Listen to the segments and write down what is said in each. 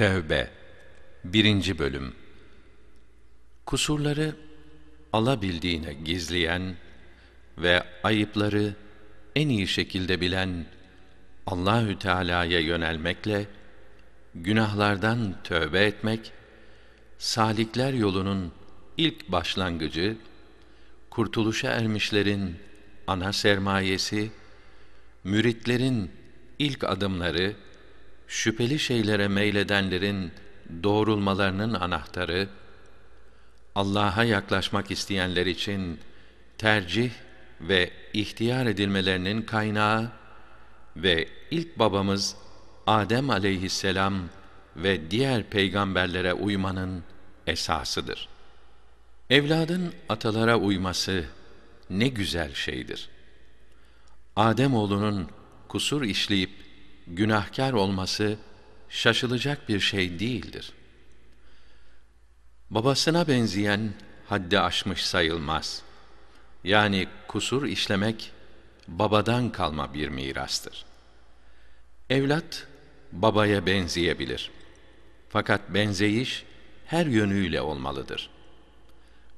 Tevbe 1. Bölüm Kusurları alabildiğine gizleyen ve ayıpları en iyi şekilde bilen Allahü Teala'ya yönelmekle günahlardan tövbe etmek salikler yolunun ilk başlangıcı kurtuluşa ermişlerin ana sermayesi müritlerin ilk adımları şüpheli şeylere meyledenlerin doğrulmalarının anahtarı, Allah'a yaklaşmak isteyenler için tercih ve ihtiyar edilmelerinin kaynağı ve ilk babamız Adem aleyhisselam ve diğer peygamberlere uymanın esasıdır. Evladın atalara uyması ne güzel şeydir. Adem oğlunun kusur işleyip günahkar olması şaşılacak bir şey değildir. Babasına benzeyen haddi aşmış sayılmaz. Yani kusur işlemek babadan kalma bir mirastır. Evlat babaya benzeyebilir. Fakat benzeyiş her yönüyle olmalıdır.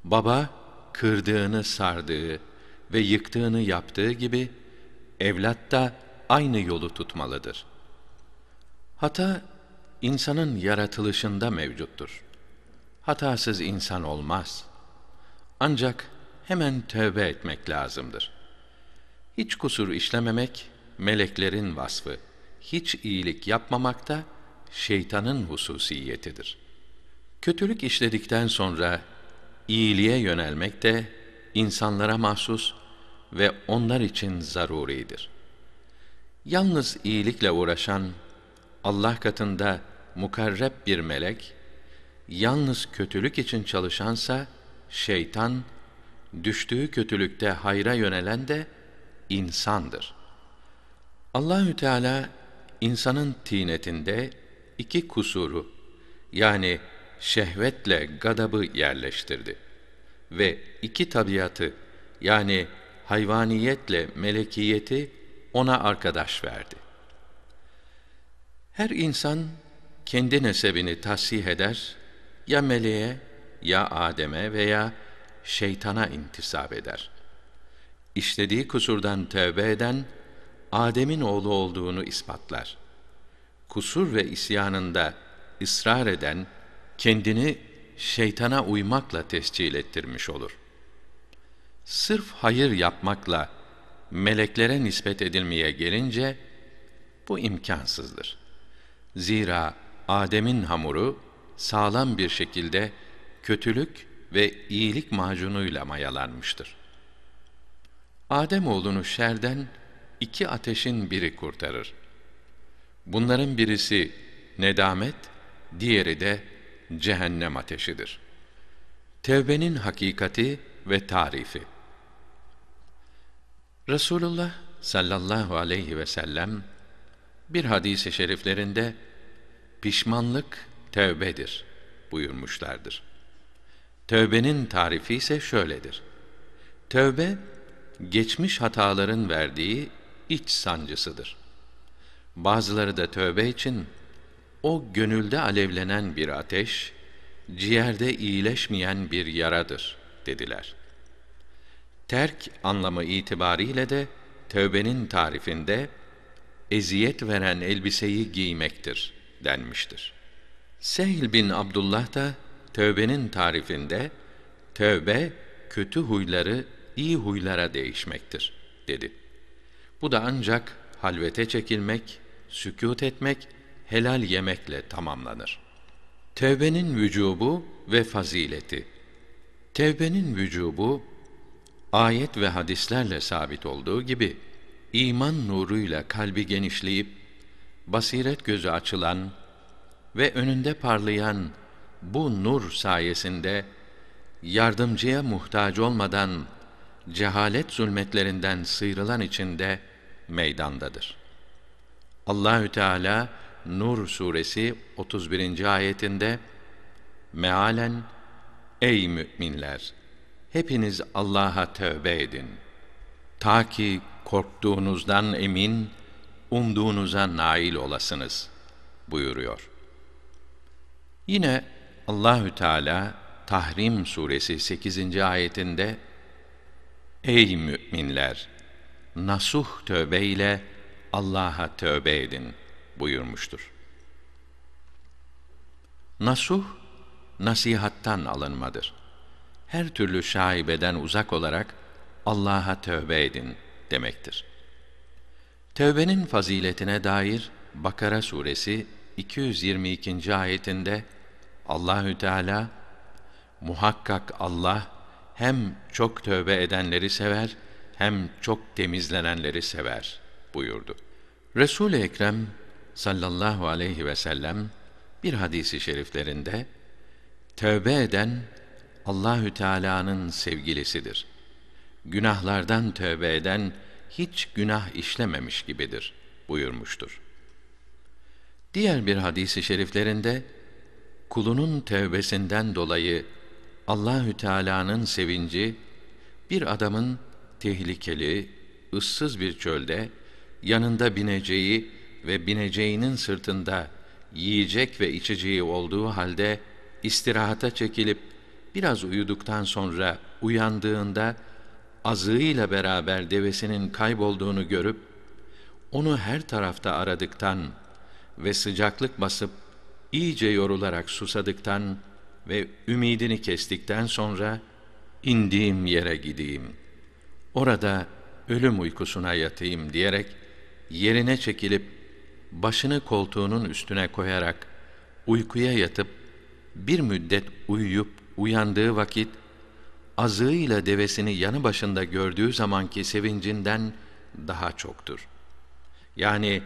Baba kırdığını sardığı ve yıktığını yaptığı gibi evlat da aynı yolu tutmalıdır. Hata, insanın yaratılışında mevcuttur. Hatasız insan olmaz. Ancak hemen tövbe etmek lazımdır. Hiç kusur işlememek, meleklerin vasfı, hiç iyilik yapmamak da şeytanın hususiyetidir. Kötülük işledikten sonra iyiliğe yönelmek de insanlara mahsus ve onlar için zaruridir. Yalnız iyilikle uğraşan Allah katında mukarreb bir melek, yalnız kötülük için çalışansa şeytan, düştüğü kötülükte hayra yönelen de insandır. Allahü Teala insanın tinetinde iki kusuru yani şehvetle gadabı yerleştirdi ve iki tabiatı yani hayvaniyetle melekiyeti ona arkadaş verdi. Her insan kendi nesebini tasih eder, ya meleğe, ya Adem'e veya şeytana intisap eder. İşlediği kusurdan tövbe eden, Adem'in oğlu olduğunu ispatlar. Kusur ve isyanında ısrar eden, kendini şeytana uymakla tescil ettirmiş olur. Sırf hayır yapmakla, meleklere nispet edilmeye gelince bu imkansızdır. Zira Adem'in hamuru sağlam bir şekilde kötülük ve iyilik macunuyla mayalanmıştır. Adem oğlunu şerden iki ateşin biri kurtarır. Bunların birisi nedamet, diğeri de cehennem ateşidir. Tevbenin hakikati ve tarifi Resulullah sallallahu aleyhi ve sellem bir hadis-i şeriflerinde pişmanlık tövbedir buyurmuşlardır. Tövbenin tarifi ise şöyledir. Tövbe geçmiş hataların verdiği iç sancısıdır. Bazıları da tövbe için o gönülde alevlenen bir ateş, ciğerde iyileşmeyen bir yaradır dediler.'' Terk anlamı itibariyle de tövbenin tarifinde eziyet veren elbiseyi giymektir denmiştir. Sehl bin Abdullah da tövbenin tarifinde tövbe kötü huyları iyi huylara değişmektir dedi. Bu da ancak halvete çekilmek, sükût etmek, helal yemekle tamamlanır. Tevbenin vücubu ve fazileti. Tevbenin vücubu ayet ve hadislerle sabit olduğu gibi iman nuruyla kalbi genişleyip basiret gözü açılan ve önünde parlayan bu nur sayesinde yardımcıya muhtaç olmadan cehalet zulmetlerinden sıyrılan içinde meydandadır. Allahü Teala Nur suresi 31. ayetinde mealen ey müminler hepiniz Allah'a tövbe edin. Ta ki korktuğunuzdan emin, umduğunuza nail olasınız buyuruyor. Yine Allahü Teala Tahrim suresi 8. ayetinde Ey müminler nasuh tövbe ile Allah'a tövbe edin buyurmuştur. Nasuh nasihattan alınmadır her türlü şaibeden uzak olarak Allah'a tövbe edin demektir. Tövbenin faziletine dair Bakara suresi 222. ayetinde Allahü Teala muhakkak Allah hem çok tövbe edenleri sever hem çok temizlenenleri sever buyurdu. Resul-i Ekrem sallallahu aleyhi ve sellem bir hadisi şeriflerinde tövbe eden Allahü Teala'nın sevgilisidir. Günahlardan tövbe eden hiç günah işlememiş gibidir buyurmuştur. Diğer bir hadisi şeriflerinde kulunun tövbesinden dolayı Allahü Teala'nın sevinci bir adamın tehlikeli, ıssız bir çölde yanında bineceği ve bineceğinin sırtında yiyecek ve içeceği olduğu halde istirahata çekilip Biraz uyuduktan sonra uyandığında azığıyla beraber devesinin kaybolduğunu görüp onu her tarafta aradıktan ve sıcaklık basıp iyice yorularak susadıktan ve ümidini kestikten sonra indiğim yere gideyim. Orada ölüm uykusuna yatayım diyerek yerine çekilip başını koltuğunun üstüne koyarak uykuya yatıp bir müddet uyuyup Uyandığı vakit azığıyla devesini yanı başında gördüğü zamanki sevincinden daha çoktur. Yani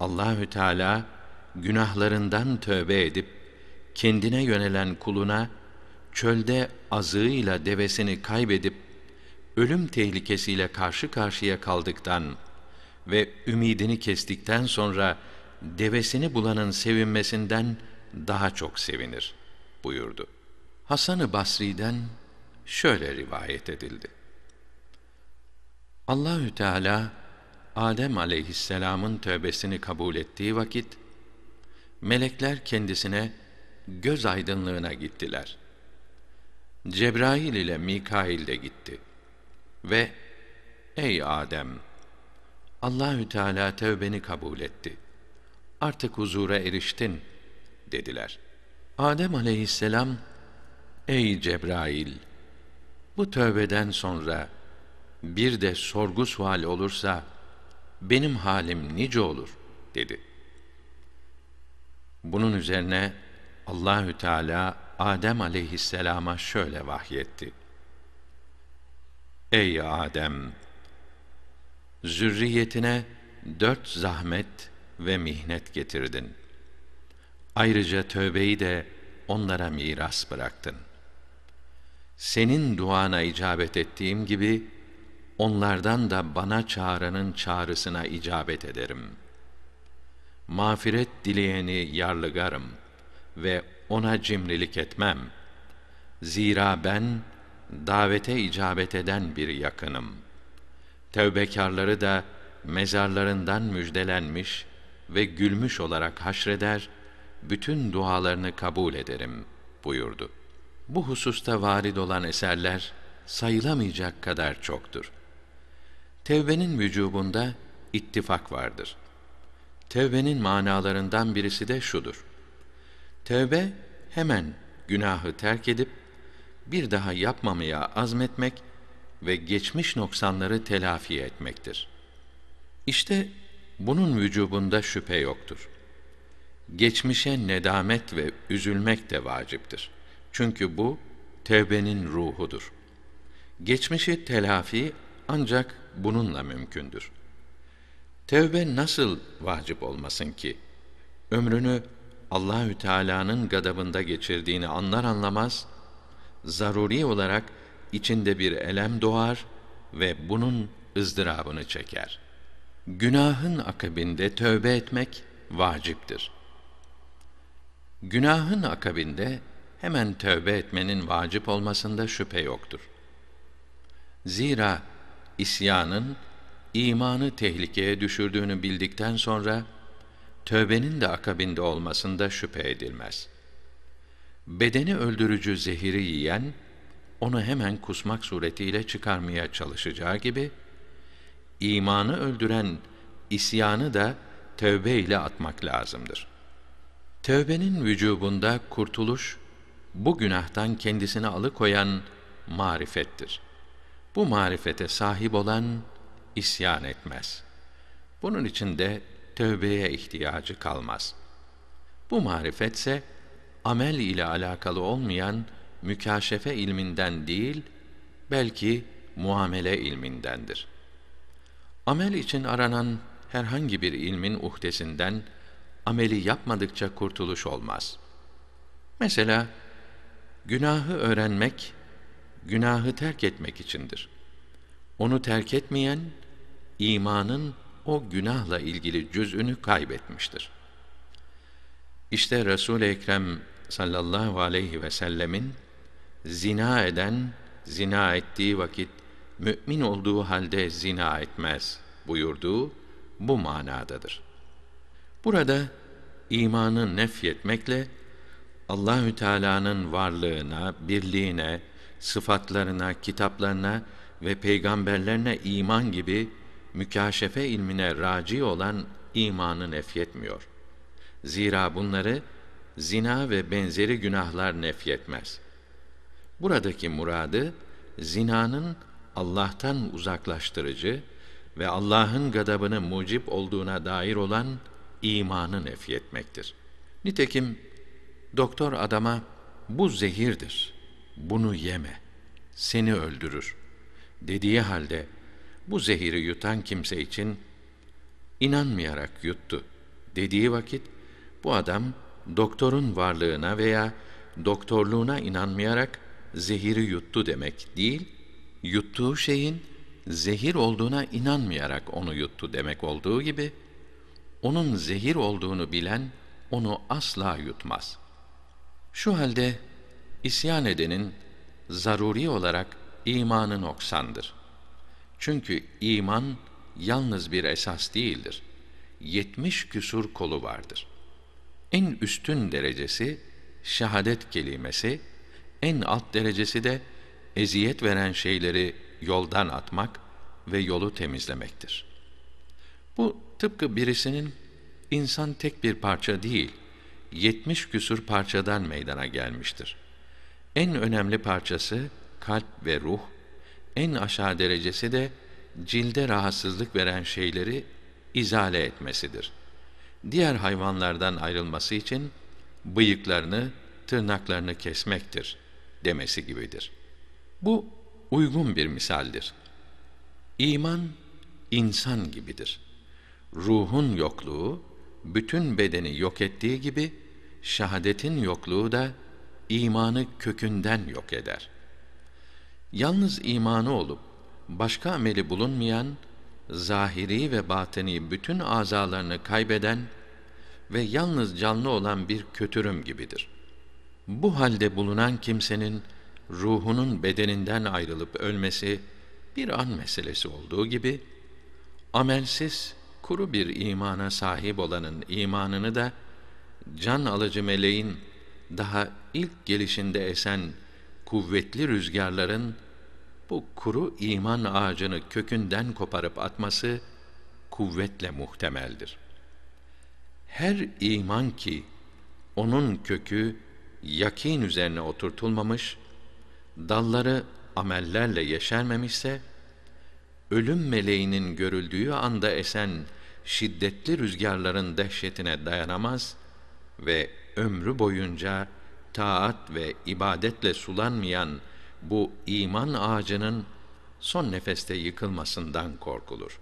Allahü Teala günahlarından tövbe edip kendine yönelen kuluna çölde azığıyla devesini kaybedip ölüm tehlikesiyle karşı karşıya kaldıktan ve ümidini kestikten sonra devesini bulanın sevinmesinden daha çok sevinir buyurdu. Hasan-ı Basri'den şöyle rivayet edildi. Allahü Teala Adem aleyhisselamın tövbesini kabul ettiği vakit melekler kendisine göz aydınlığına gittiler. Cebrail ile Mikail de gitti ve ey Adem Allahü Teala tövbeni kabul etti. Artık huzura eriştin dediler. Adem aleyhisselam Ey Cebrail! Bu tövbeden sonra bir de sorgu sual olursa benim halim nice olur dedi. Bunun üzerine Allahü Teala Adem aleyhisselama şöyle vahyetti. Ey Adem! Zürriyetine dört zahmet ve mihnet getirdin. Ayrıca tövbeyi de onlara miras bıraktın.'' senin duana icabet ettiğim gibi, onlardan da bana çağıranın çağrısına icabet ederim. Mağfiret dileyeni yarlıgarım ve ona cimrilik etmem. Zira ben, davete icabet eden bir yakınım. Tevbekarları da mezarlarından müjdelenmiş ve gülmüş olarak haşreder, bütün dualarını kabul ederim buyurdu. Bu hususta varid olan eserler sayılamayacak kadar çoktur. Tevbenin vücubunda ittifak vardır. Tevbenin manalarından birisi de şudur. Tevbe hemen günahı terk edip bir daha yapmamaya azmetmek ve geçmiş noksanları telafi etmektir. İşte bunun vücubunda şüphe yoktur. Geçmişe nedamet ve üzülmek de vaciptir.'' Çünkü bu tevbenin ruhudur. Geçmişi telafi ancak bununla mümkündür. Tevbe nasıl vacip olmasın ki? Ömrünü Allahü Teala'nın gadabında geçirdiğini anlar anlamaz, zaruri olarak içinde bir elem doğar ve bunun ızdırabını çeker. Günahın akabinde tövbe etmek vaciptir. Günahın akabinde hemen tövbe etmenin vacip olmasında şüphe yoktur. Zira isyanın imanı tehlikeye düşürdüğünü bildikten sonra tövbenin de akabinde olmasında şüphe edilmez. Bedeni öldürücü zehiri yiyen onu hemen kusmak suretiyle çıkarmaya çalışacağı gibi imanı öldüren isyanı da tövbe ile atmak lazımdır. Tövbenin vücubunda kurtuluş bu günahtan kendisini alıkoyan marifettir. Bu marifete sahip olan isyan etmez. Bunun için de tövbeye ihtiyacı kalmaz. Bu marifetse amel ile alakalı olmayan mükaşefe ilminden değil, belki muamele ilmindendir. Amel için aranan herhangi bir ilmin uhdesinden ameli yapmadıkça kurtuluş olmaz. Mesela Günahı öğrenmek, günahı terk etmek içindir. Onu terk etmeyen, imanın o günahla ilgili cüz'ünü kaybetmiştir. İşte Resul-i Ekrem sallallahu aleyhi ve sellemin, zina eden, zina ettiği vakit, mü'min olduğu halde zina etmez buyurduğu bu manadadır. Burada, imanı nefyetmekle, Allahü Teala'nın varlığına, birliğine, sıfatlarına, kitaplarına ve peygamberlerine iman gibi mükaşefe ilmine raci olan imanı nefyetmiyor. Zira bunları zina ve benzeri günahlar nefyetmez. Buradaki muradı zinanın Allah'tan uzaklaştırıcı ve Allah'ın gadabını mucip olduğuna dair olan imanı nefyetmektir. Nitekim Doktor adama bu zehirdir, bunu yeme, seni öldürür dediği halde bu zehiri yutan kimse için inanmayarak yuttu dediği vakit bu adam doktorun varlığına veya doktorluğuna inanmayarak zehiri yuttu demek değil, yuttuğu şeyin zehir olduğuna inanmayarak onu yuttu demek olduğu gibi, onun zehir olduğunu bilen onu asla yutmaz. Şu halde isyan edenin zaruri olarak imanı noksandır. Çünkü iman yalnız bir esas değildir. Yetmiş küsur kolu vardır. En üstün derecesi şehadet kelimesi, en alt derecesi de eziyet veren şeyleri yoldan atmak ve yolu temizlemektir. Bu tıpkı birisinin insan tek bir parça değil, 70 küsur parçadan meydana gelmiştir. En önemli parçası kalp ve ruh, en aşağı derecesi de cilde rahatsızlık veren şeyleri izale etmesidir. Diğer hayvanlardan ayrılması için bıyıklarını, tırnaklarını kesmektir demesi gibidir. Bu uygun bir misaldir. İman insan gibidir. Ruhun yokluğu bütün bedeni yok ettiği gibi şahadetin yokluğu da imanı kökünden yok eder. Yalnız imanı olup başka ameli bulunmayan zahiri ve batini bütün azalarını kaybeden ve yalnız canlı olan bir kötürüm gibidir. Bu halde bulunan kimsenin ruhunun bedeninden ayrılıp ölmesi bir an meselesi olduğu gibi amelsiz kuru bir imana sahip olanın imanını da can alıcı meleğin daha ilk gelişinde esen kuvvetli rüzgarların bu kuru iman ağacını kökünden koparıp atması kuvvetle muhtemeldir. Her iman ki onun kökü yakin üzerine oturtulmamış, dalları amellerle yeşermemişse, ölüm meleğinin görüldüğü anda esen şiddetli rüzgarların dehşetine dayanamaz ve ömrü boyunca taat ve ibadetle sulanmayan bu iman ağacının son nefeste yıkılmasından korkulur.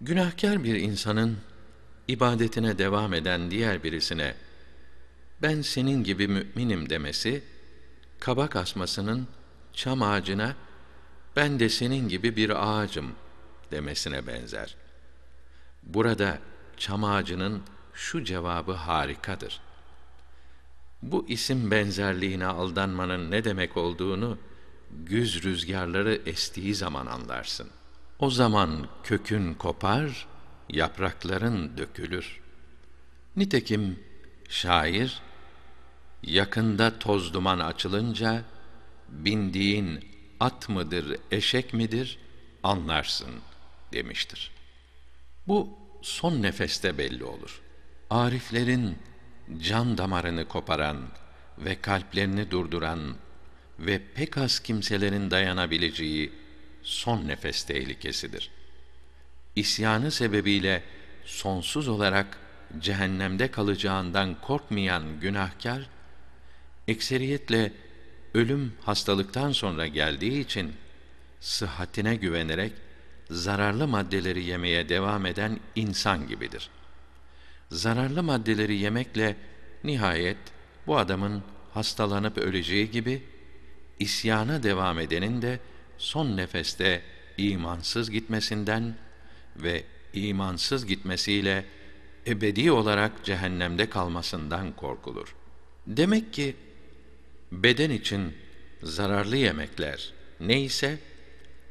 Günahkar bir insanın ibadetine devam eden diğer birisine ben senin gibi müminim demesi kabak asmasının çam ağacına ben de senin gibi bir ağacım demesine benzer. Burada çam ağacının şu cevabı harikadır. Bu isim benzerliğine aldanmanın ne demek olduğunu güz rüzgarları estiği zaman anlarsın. O zaman kökün kopar, yaprakların dökülür. Nitekim şair, yakında toz duman açılınca, bindiğin at mıdır, eşek midir anlarsın demiştir. Bu son nefeste belli olur. Ariflerin can damarını koparan ve kalplerini durduran ve pek az kimselerin dayanabileceği son nefes tehlikesidir. İsyanı sebebiyle sonsuz olarak cehennemde kalacağından korkmayan günahkar, ekseriyetle ölüm hastalıktan sonra geldiği için sıhhatine güvenerek zararlı maddeleri yemeye devam eden insan gibidir. Zararlı maddeleri yemekle nihayet bu adamın hastalanıp öleceği gibi isyana devam edenin de son nefeste imansız gitmesinden ve imansız gitmesiyle ebedi olarak cehennemde kalmasından korkulur. Demek ki beden için zararlı yemekler neyse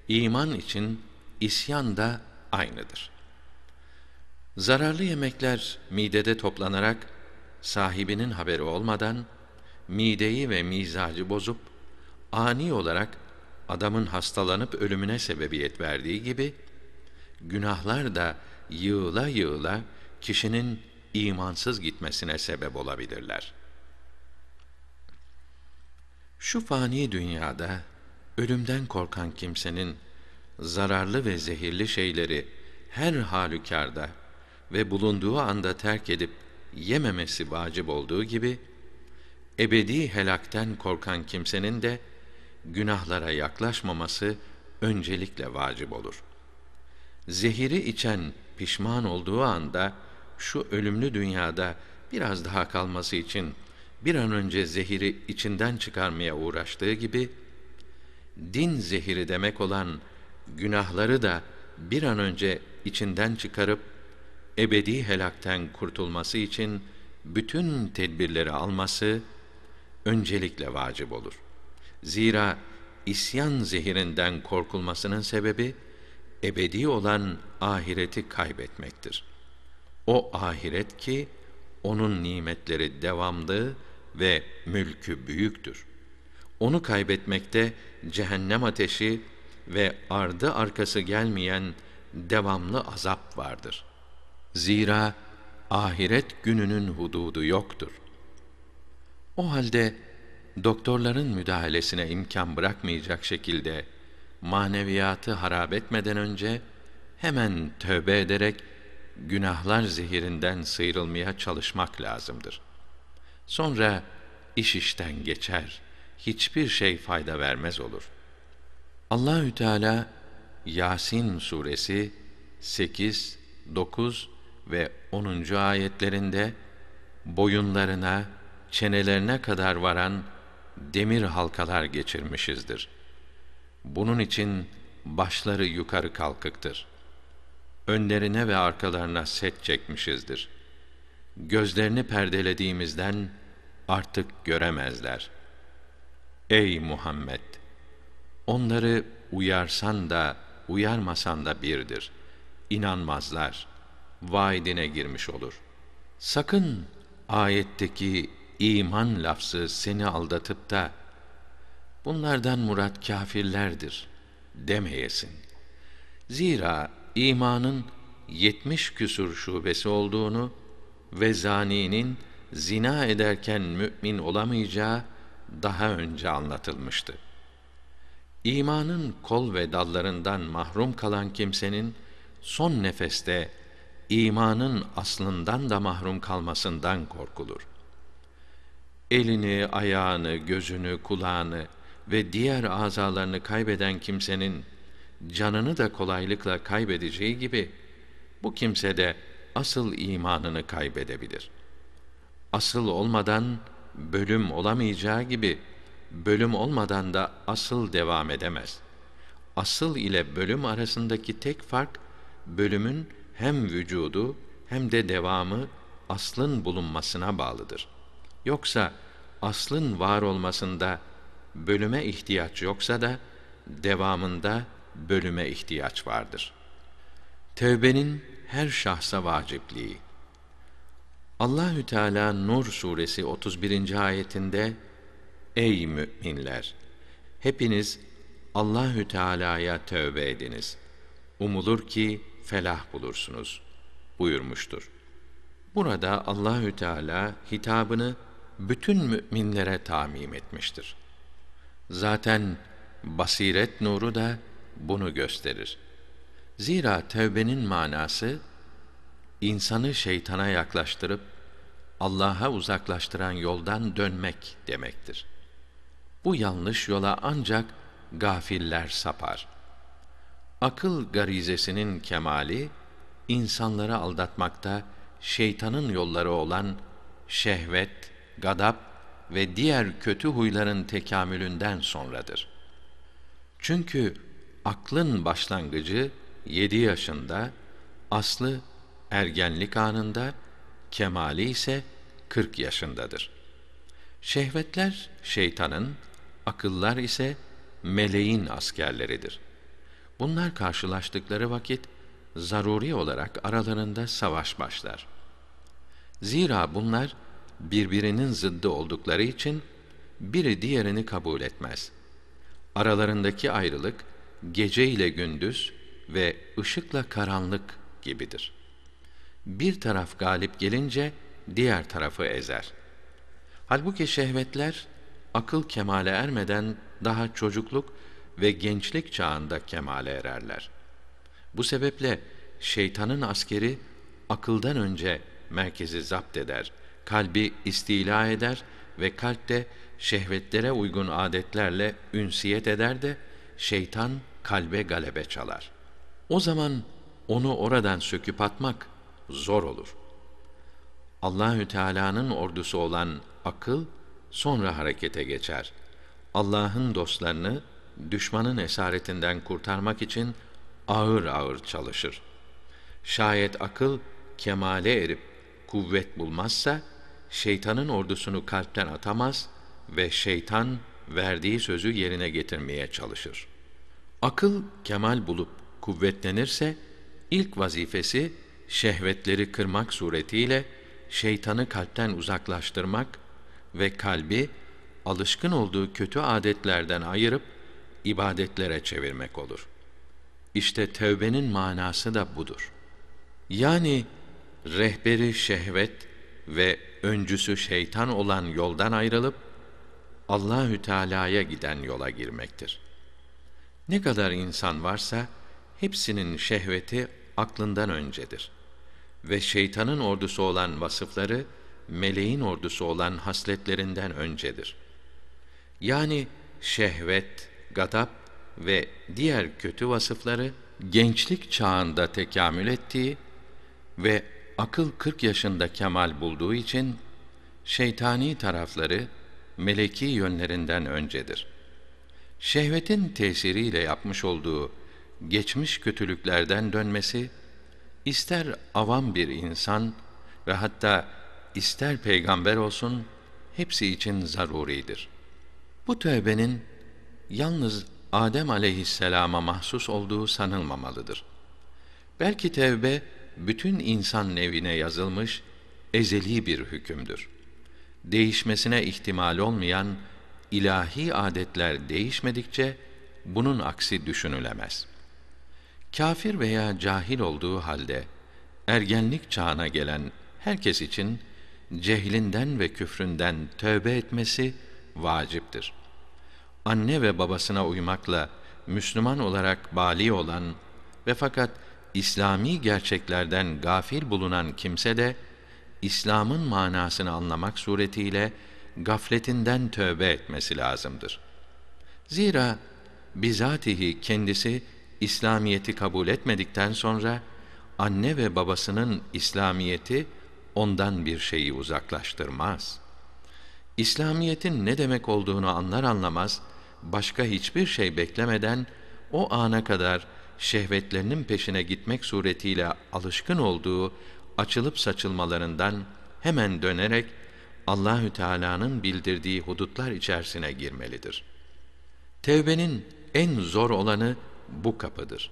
iman için isyan da aynıdır. Zararlı yemekler midede toplanarak sahibinin haberi olmadan mideyi ve mizacı bozup ani olarak adamın hastalanıp ölümüne sebebiyet verdiği gibi günahlar da yığıla yığıla kişinin imansız gitmesine sebep olabilirler. Şu fani dünyada ölümden korkan kimsenin zararlı ve zehirli şeyleri her halükarda ve bulunduğu anda terk edip yememesi vacip olduğu gibi, ebedi helakten korkan kimsenin de günahlara yaklaşmaması öncelikle vacip olur. Zehiri içen pişman olduğu anda, şu ölümlü dünyada biraz daha kalması için bir an önce zehiri içinden çıkarmaya uğraştığı gibi, din zehiri demek olan günahları da bir an önce içinden çıkarıp ebedi helakten kurtulması için bütün tedbirleri alması öncelikle vacip olur. Zira isyan zehirinden korkulmasının sebebi ebedi olan ahireti kaybetmektir. O ahiret ki onun nimetleri devamlı ve mülkü büyüktür. Onu kaybetmekte cehennem ateşi ve ardı arkası gelmeyen devamlı azap vardır. Zira ahiret gününün hududu yoktur. O halde doktorların müdahalesine imkan bırakmayacak şekilde maneviyatı harap etmeden önce hemen tövbe ederek günahlar zehirinden sıyrılmaya çalışmak lazımdır. Sonra iş işten geçer, hiçbir şey fayda vermez olur.'' Allahü Teala Yasin suresi 8, 9 ve 10. ayetlerinde boyunlarına, çenelerine kadar varan demir halkalar geçirmişizdir. Bunun için başları yukarı kalkıktır. Önlerine ve arkalarına set çekmişizdir. Gözlerini perdelediğimizden artık göremezler. Ey Muhammed! Onları uyarsan da uyarmasan da birdir. İnanmazlar. Vaidine girmiş olur. Sakın ayetteki iman lafzı seni aldatıp da bunlardan murat kafirlerdir demeyesin. Zira imanın yetmiş küsur şubesi olduğunu ve zaninin zina ederken mümin olamayacağı daha önce anlatılmıştı. İmanın kol ve dallarından mahrum kalan kimsenin son nefeste imanın aslından da mahrum kalmasından korkulur. Elini, ayağını, gözünü, kulağını ve diğer azalarını kaybeden kimsenin canını da kolaylıkla kaybedeceği gibi bu kimse de asıl imanını kaybedebilir. Asıl olmadan bölüm olamayacağı gibi bölüm olmadan da asıl devam edemez. Asıl ile bölüm arasındaki tek fark, bölümün hem vücudu hem de devamı aslın bulunmasına bağlıdır. Yoksa aslın var olmasında bölüme ihtiyaç yoksa da devamında bölüme ihtiyaç vardır. Tevbenin her şahsa vacipliği. Allahü Teala Nur suresi 31. ayetinde Ey müminler! Hepiniz Allahü Teala'ya tövbe ediniz. Umulur ki felah bulursunuz buyurmuştur. Burada Allahü Teala hitabını bütün müminlere tamim etmiştir. Zaten basiret nuru da bunu gösterir. Zira tövbenin manası insanı şeytana yaklaştırıp Allah'a uzaklaştıran yoldan dönmek demektir. Bu yanlış yola ancak gafiller sapar. Akıl garizesinin kemali, insanları aldatmakta şeytanın yolları olan şehvet, gadap ve diğer kötü huyların tekamülünden sonradır. Çünkü aklın başlangıcı yedi yaşında, aslı ergenlik anında, kemali ise kırk yaşındadır. Şehvetler şeytanın akıllar ise meleğin askerleridir. Bunlar karşılaştıkları vakit zaruri olarak aralarında savaş başlar. Zira bunlar birbirinin zıddı oldukları için biri diğerini kabul etmez. Aralarındaki ayrılık gece ile gündüz ve ışıkla karanlık gibidir. Bir taraf galip gelince diğer tarafı ezer. Halbuki şehvetler akıl kemale ermeden daha çocukluk ve gençlik çağında kemale ererler. Bu sebeple şeytanın askeri akıldan önce merkezi zapt eder, kalbi istila eder ve kalp de şehvetlere uygun adetlerle ünsiyet eder de şeytan kalbe galebe çalar. O zaman onu oradan söküp atmak zor olur. Allahü Teala'nın ordusu olan akıl sonra harekete geçer. Allah'ın dostlarını düşmanın esaretinden kurtarmak için ağır ağır çalışır. Şayet akıl kemale erip kuvvet bulmazsa şeytanın ordusunu kalpten atamaz ve şeytan verdiği sözü yerine getirmeye çalışır. Akıl kemal bulup kuvvetlenirse ilk vazifesi şehvetleri kırmak suretiyle şeytanı kalpten uzaklaştırmak ve kalbi alışkın olduğu kötü adetlerden ayırıp ibadetlere çevirmek olur. İşte tevbenin manası da budur. Yani rehberi şehvet ve öncüsü şeytan olan yoldan ayrılıp Allahü Teala'ya giden yola girmektir. Ne kadar insan varsa hepsinin şehveti aklından öncedir ve şeytanın ordusu olan vasıfları meleğin ordusu olan hasletlerinden öncedir. Yani şehvet, gadap ve diğer kötü vasıfları gençlik çağında tekamül ettiği ve akıl 40 yaşında kemal bulduğu için şeytani tarafları meleki yönlerinden öncedir. Şehvetin tesiriyle yapmış olduğu geçmiş kötülüklerden dönmesi ister avam bir insan ve hatta ister peygamber olsun hepsi için zaruridir. Bu tövbenin yalnız Adem aleyhisselama mahsus olduğu sanılmamalıdır. Belki tevbe bütün insan nevine yazılmış ezeli bir hükümdür. Değişmesine ihtimal olmayan ilahi adetler değişmedikçe bunun aksi düşünülemez. Kafir veya cahil olduğu halde ergenlik çağına gelen herkes için cehlinden ve küfründen tövbe etmesi vaciptir. Anne ve babasına uymakla Müslüman olarak bali olan ve fakat İslami gerçeklerden gafil bulunan kimse de İslam'ın manasını anlamak suretiyle gafletinden tövbe etmesi lazımdır. Zira bizatihi kendisi İslamiyeti kabul etmedikten sonra anne ve babasının İslamiyeti ondan bir şeyi uzaklaştırmaz. İslamiyetin ne demek olduğunu anlar anlamaz, başka hiçbir şey beklemeden o ana kadar şehvetlerinin peşine gitmek suretiyle alışkın olduğu açılıp saçılmalarından hemen dönerek Allahü Teala'nın bildirdiği hudutlar içerisine girmelidir. Tevbenin en zor olanı bu kapıdır.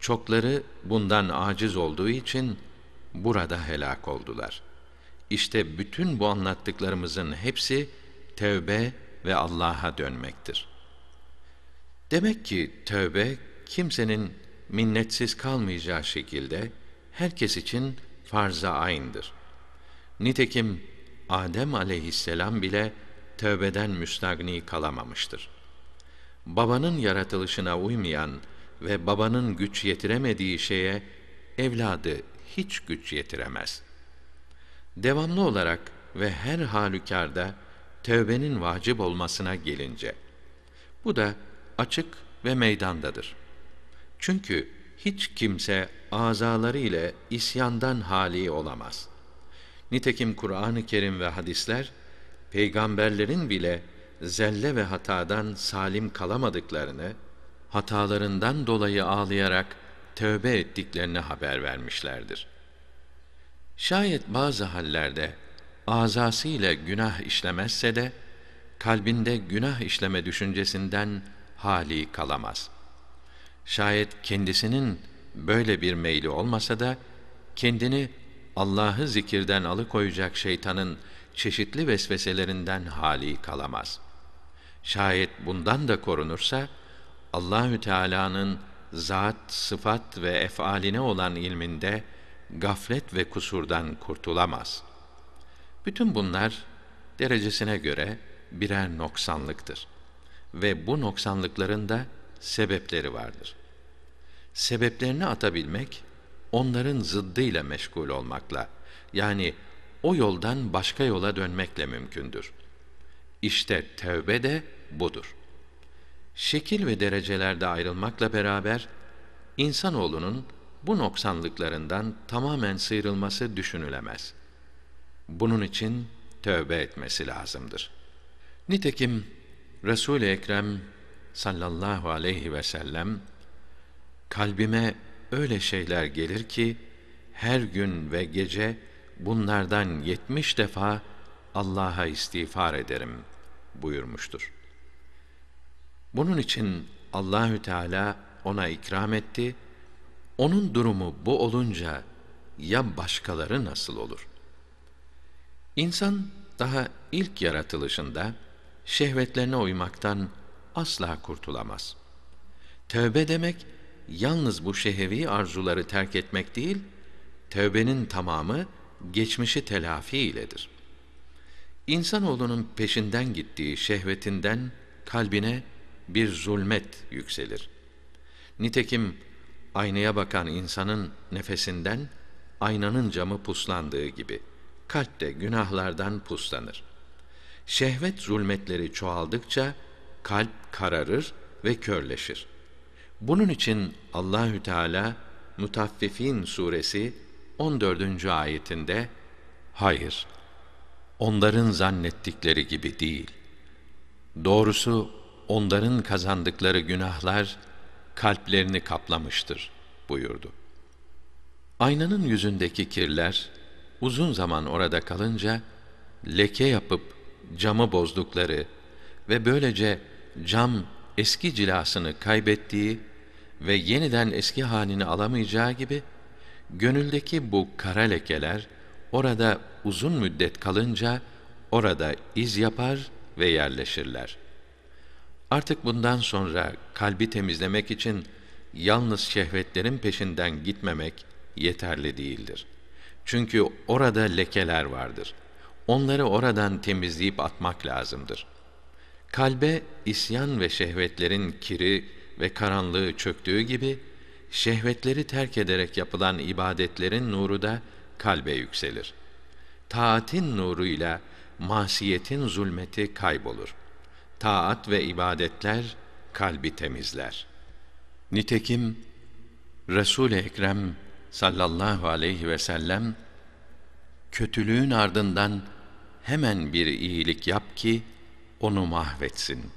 Çokları bundan aciz olduğu için burada helak oldular. İşte bütün bu anlattıklarımızın hepsi tövbe ve Allah'a dönmektir. Demek ki tövbe kimsenin minnetsiz kalmayacağı şekilde herkes için farz aynıdır. Nitekim Adem aleyhisselam bile tövbeden müstagni kalamamıştır. Babanın yaratılışına uymayan ve babanın güç yetiremediği şeye evladı hiç güç yetiremez. Devamlı olarak ve her halükarda tövbenin vacip olmasına gelince, bu da açık ve meydandadır. Çünkü hiç kimse azaları ile isyandan hali olamaz. Nitekim Kur'an-ı Kerim ve hadisler, peygamberlerin bile zelle ve hatadan salim kalamadıklarını, hatalarından dolayı ağlayarak tövbe ettiklerini haber vermişlerdir. Şayet bazı hallerde azasıyla günah işlemezse de kalbinde günah işleme düşüncesinden hali kalamaz. Şayet kendisinin böyle bir meyli olmasa da kendini Allah'ı zikirden alıkoyacak şeytanın çeşitli vesveselerinden hali kalamaz. Şayet bundan da korunursa Allahü Teala'nın zat, sıfat ve efaline olan ilminde gaflet ve kusurdan kurtulamaz. Bütün bunlar derecesine göre birer noksanlıktır ve bu noksanlıkların da sebepleri vardır. Sebeplerini atabilmek onların zıddıyla meşgul olmakla yani o yoldan başka yola dönmekle mümkündür. İşte tevbe de budur.'' şekil ve derecelerde ayrılmakla beraber, insanoğlunun bu noksanlıklarından tamamen sıyrılması düşünülemez. Bunun için tövbe etmesi lazımdır. Nitekim Resul-i Ekrem sallallahu aleyhi ve sellem, kalbime öyle şeyler gelir ki, her gün ve gece bunlardan yetmiş defa Allah'a istiğfar ederim buyurmuştur. Bunun için Allahü Teala ona ikram etti. Onun durumu bu olunca ya başkaları nasıl olur? İnsan daha ilk yaratılışında şehvetlerine uymaktan asla kurtulamaz. Tövbe demek yalnız bu şehevi arzuları terk etmek değil, tövbenin tamamı geçmişi telafi iledir. İnsanoğlunun peşinden gittiği şehvetinden kalbine bir zulmet yükselir. Nitekim aynaya bakan insanın nefesinden aynanın camı puslandığı gibi kalp de günahlardan puslanır. Şehvet zulmetleri çoğaldıkça kalp kararır ve körleşir. Bunun için Allahü Teala Mutaffifin suresi 14. ayetinde hayır onların zannettikleri gibi değil. Doğrusu onların kazandıkları günahlar kalplerini kaplamıştır buyurdu. Aynanın yüzündeki kirler uzun zaman orada kalınca leke yapıp camı bozdukları ve böylece cam eski cilasını kaybettiği ve yeniden eski halini alamayacağı gibi gönüldeki bu kara lekeler orada uzun müddet kalınca orada iz yapar ve yerleşirler.'' Artık bundan sonra kalbi temizlemek için yalnız şehvetlerin peşinden gitmemek yeterli değildir. Çünkü orada lekeler vardır. Onları oradan temizleyip atmak lazımdır. Kalbe isyan ve şehvetlerin kiri ve karanlığı çöktüğü gibi, şehvetleri terk ederek yapılan ibadetlerin nuru da kalbe yükselir. Taatin nuruyla masiyetin zulmeti kaybolur taat ve ibadetler kalbi temizler. Nitekim Resul-i Ekrem sallallahu aleyhi ve sellem kötülüğün ardından hemen bir iyilik yap ki onu mahvetsin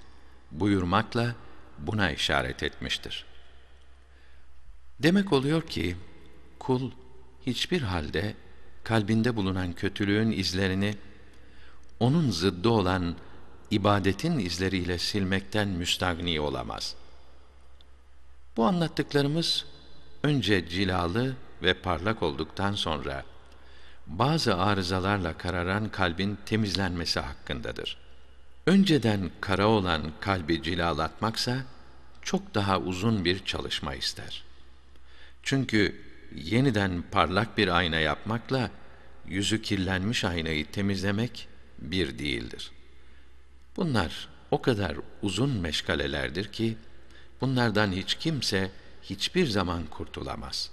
buyurmakla buna işaret etmiştir. Demek oluyor ki kul hiçbir halde kalbinde bulunan kötülüğün izlerini onun zıddı olan ibadetin izleriyle silmekten müstagni olamaz. Bu anlattıklarımız önce cilalı ve parlak olduktan sonra bazı arızalarla kararan kalbin temizlenmesi hakkındadır. Önceden kara olan kalbi cilalatmaksa çok daha uzun bir çalışma ister. Çünkü yeniden parlak bir ayna yapmakla yüzü kirlenmiş aynayı temizlemek bir değildir. Bunlar o kadar uzun meşgalelerdir ki bunlardan hiç kimse hiçbir zaman kurtulamaz.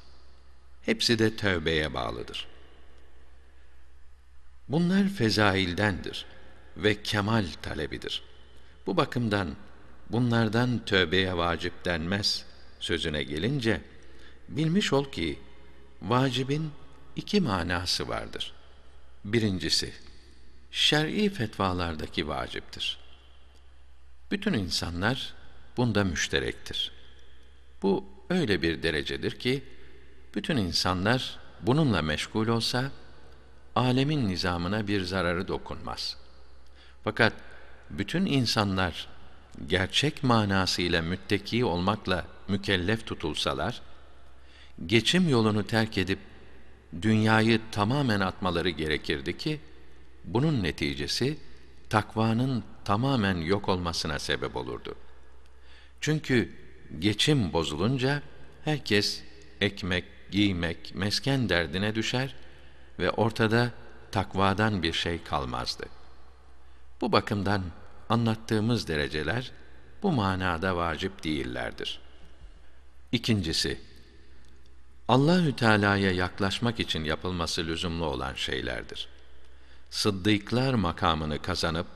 Hepsi de tövbeye bağlıdır. Bunlar fezaildendir ve kemal talebidir. Bu bakımdan bunlardan tövbeye vacip denmez sözüne gelince bilmiş ol ki vacibin iki manası vardır. Birincisi şer'i fetvalardaki vaciptir. Bütün insanlar bunda müşterektir. Bu öyle bir derecedir ki bütün insanlar bununla meşgul olsa alemin nizamına bir zararı dokunmaz. Fakat bütün insanlar gerçek manasıyla mütteki olmakla mükellef tutulsalar, geçim yolunu terk edip dünyayı tamamen atmaları gerekirdi ki bunun neticesi takvanın tamamen yok olmasına sebep olurdu. Çünkü geçim bozulunca herkes ekmek, giymek, mesken derdine düşer ve ortada takvadan bir şey kalmazdı. Bu bakımdan anlattığımız dereceler bu manada vacip değillerdir. İkincisi, Allahü Teala'ya yaklaşmak için yapılması lüzumlu olan şeylerdir sıddıklar makamını kazanıp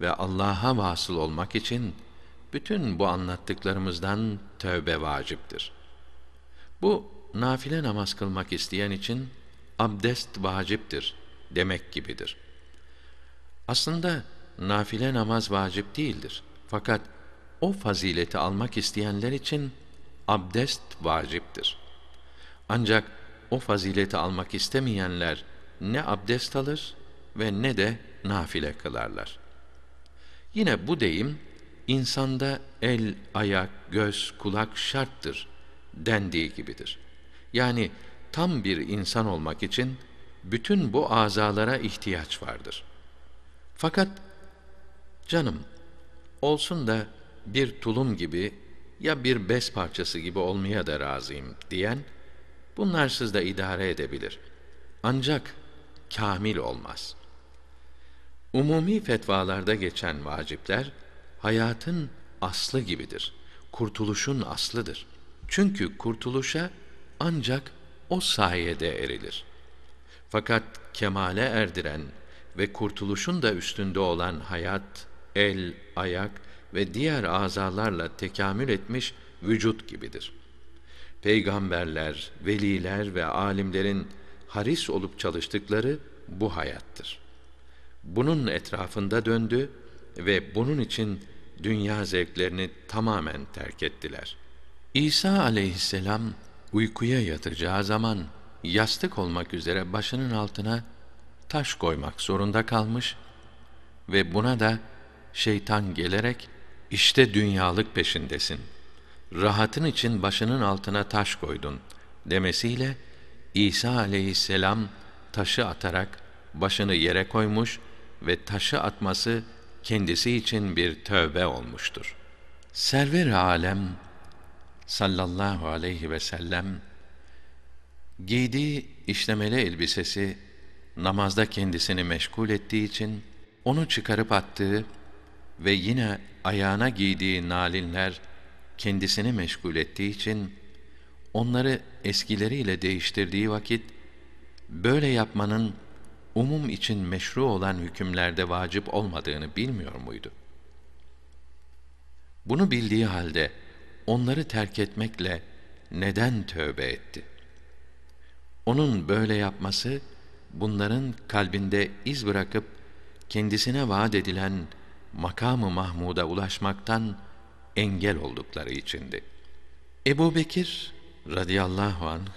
ve Allah'a vasıl olmak için bütün bu anlattıklarımızdan tövbe vaciptir. Bu nafile namaz kılmak isteyen için abdest vaciptir demek gibidir. Aslında nafile namaz vacip değildir. Fakat o fazileti almak isteyenler için abdest vaciptir. Ancak o fazileti almak istemeyenler ne abdest alır ve ne de nafile kılarlar. Yine bu deyim, insanda el, ayak, göz, kulak şarttır dendiği gibidir. Yani tam bir insan olmak için bütün bu azalara ihtiyaç vardır. Fakat canım olsun da bir tulum gibi ya bir bez parçası gibi olmaya da razıyım diyen bunlarsız da idare edebilir. Ancak kamil olmaz.'' Umumi fetvalarda geçen vacipler, hayatın aslı gibidir. Kurtuluşun aslıdır. Çünkü kurtuluşa ancak o sayede erilir. Fakat kemale erdiren ve kurtuluşun da üstünde olan hayat, el, ayak ve diğer azalarla tekamül etmiş vücut gibidir. Peygamberler, veliler ve alimlerin haris olup çalıştıkları bu hayattır bunun etrafında döndü ve bunun için dünya zevklerini tamamen terk ettiler. İsa aleyhisselam uykuya yatacağı zaman yastık olmak üzere başının altına taş koymak zorunda kalmış ve buna da şeytan gelerek işte dünyalık peşindesin. Rahatın için başının altına taş koydun demesiyle İsa aleyhisselam taşı atarak başını yere koymuş ve taşı atması kendisi için bir tövbe olmuştur. Server alem sallallahu aleyhi ve sellem giydiği işlemeli elbisesi namazda kendisini meşgul ettiği için onu çıkarıp attığı ve yine ayağına giydiği nalinler kendisini meşgul ettiği için onları eskileriyle değiştirdiği vakit böyle yapmanın umum için meşru olan hükümlerde vacip olmadığını bilmiyor muydu? Bunu bildiği halde onları terk etmekle neden tövbe etti? Onun böyle yapması bunların kalbinde iz bırakıp kendisine vaat edilen makamı Mahmud'a ulaşmaktan engel oldukları içindi. Ebu Bekir radıyallahu anh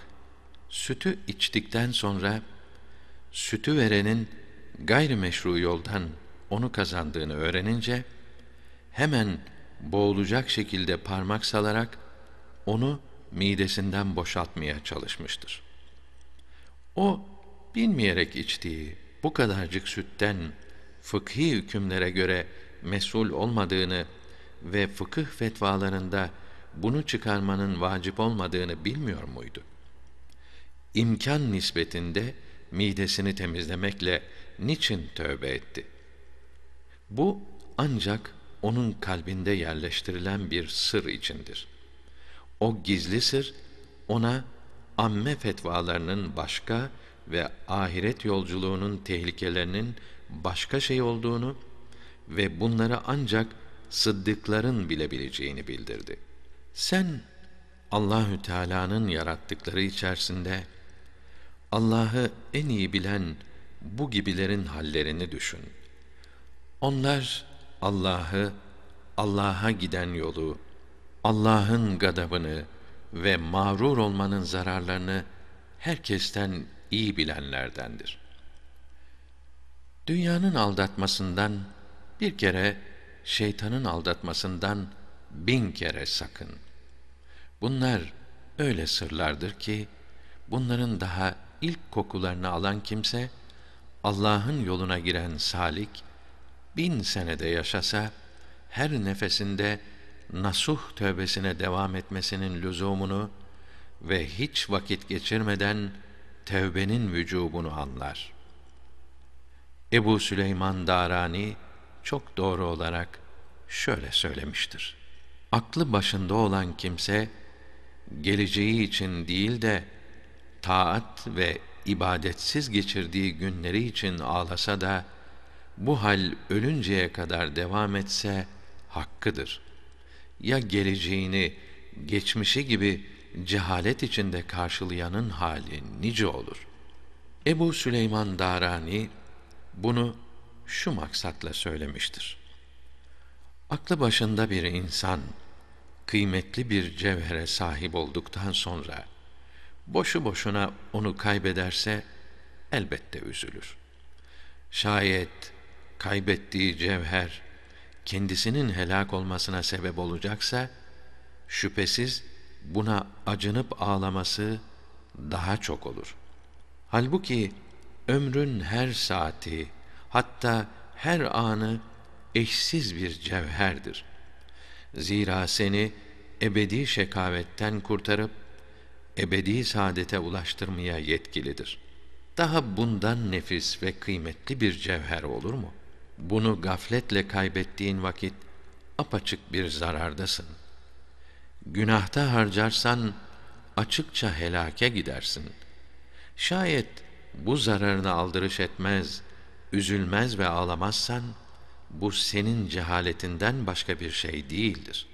sütü içtikten sonra sütü verenin gayrimeşru yoldan onu kazandığını öğrenince hemen boğulacak şekilde parmak salarak onu midesinden boşaltmaya çalışmıştır. O bilmeyerek içtiği bu kadarcık sütten fıkhi hükümlere göre mesul olmadığını ve fıkıh fetvalarında bunu çıkarmanın vacip olmadığını bilmiyor muydu? İmkan nispetinde midesini temizlemekle niçin tövbe etti? Bu ancak onun kalbinde yerleştirilen bir sır içindir. O gizli sır ona amme fetvalarının başka ve ahiret yolculuğunun tehlikelerinin başka şey olduğunu ve bunları ancak sıddıkların bilebileceğini bildirdi. Sen Allahü Teala'nın yarattıkları içerisinde Allah'ı en iyi bilen bu gibilerin hallerini düşün. Onlar Allah'ı, Allah'a giden yolu, Allah'ın gadabını ve mağrur olmanın zararlarını herkesten iyi bilenlerdendir. Dünyanın aldatmasından bir kere, şeytanın aldatmasından bin kere sakın. Bunlar öyle sırlardır ki, bunların daha ilk kokularını alan kimse, Allah'ın yoluna giren salik, bin senede yaşasa, her nefesinde nasuh tövbesine devam etmesinin lüzumunu ve hiç vakit geçirmeden tevbenin vücubunu anlar. Ebu Süleyman Darani çok doğru olarak şöyle söylemiştir. Aklı başında olan kimse, geleceği için değil de taat ve ibadetsiz geçirdiği günleri için ağlasa da, bu hal ölünceye kadar devam etse hakkıdır. Ya geleceğini, geçmişi gibi cehalet içinde karşılayanın hali nice olur. Ebu Süleyman Darani bunu şu maksatla söylemiştir. Aklı başında bir insan, kıymetli bir cevhere sahip olduktan sonra, boşu boşuna onu kaybederse elbette üzülür. Şayet kaybettiği cevher kendisinin helak olmasına sebep olacaksa şüphesiz buna acınıp ağlaması daha çok olur. Halbuki ömrün her saati hatta her anı eşsiz bir cevherdir. Zira seni ebedi şekavetten kurtarıp ebedi saadete ulaştırmaya yetkilidir. Daha bundan nefis ve kıymetli bir cevher olur mu? Bunu gafletle kaybettiğin vakit apaçık bir zarardasın. Günahta harcarsan açıkça helake gidersin. Şayet bu zararını aldırış etmez, üzülmez ve ağlamazsan, bu senin cehaletinden başka bir şey değildir.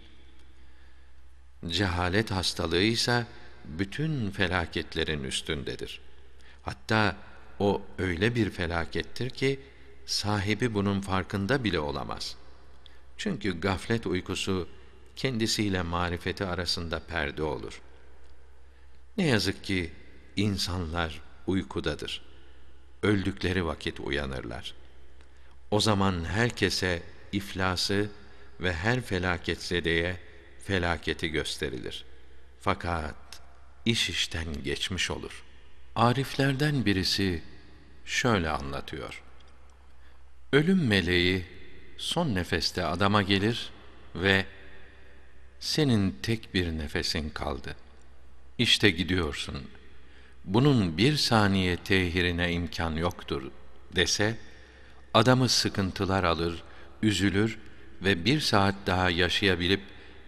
Cehalet hastalığı ise, bütün felaketlerin üstündedir. Hatta o öyle bir felakettir ki sahibi bunun farkında bile olamaz. Çünkü gaflet uykusu kendisiyle marifeti arasında perde olur. Ne yazık ki insanlar uykudadır. Öldükleri vakit uyanırlar. O zaman herkese iflası ve her felaket felaketi gösterilir. Fakat iş işten geçmiş olur. Ariflerden birisi şöyle anlatıyor. Ölüm meleği son nefeste adama gelir ve senin tek bir nefesin kaldı. İşte gidiyorsun. Bunun bir saniye tehirine imkan yoktur dese, adamı sıkıntılar alır, üzülür ve bir saat daha yaşayabilip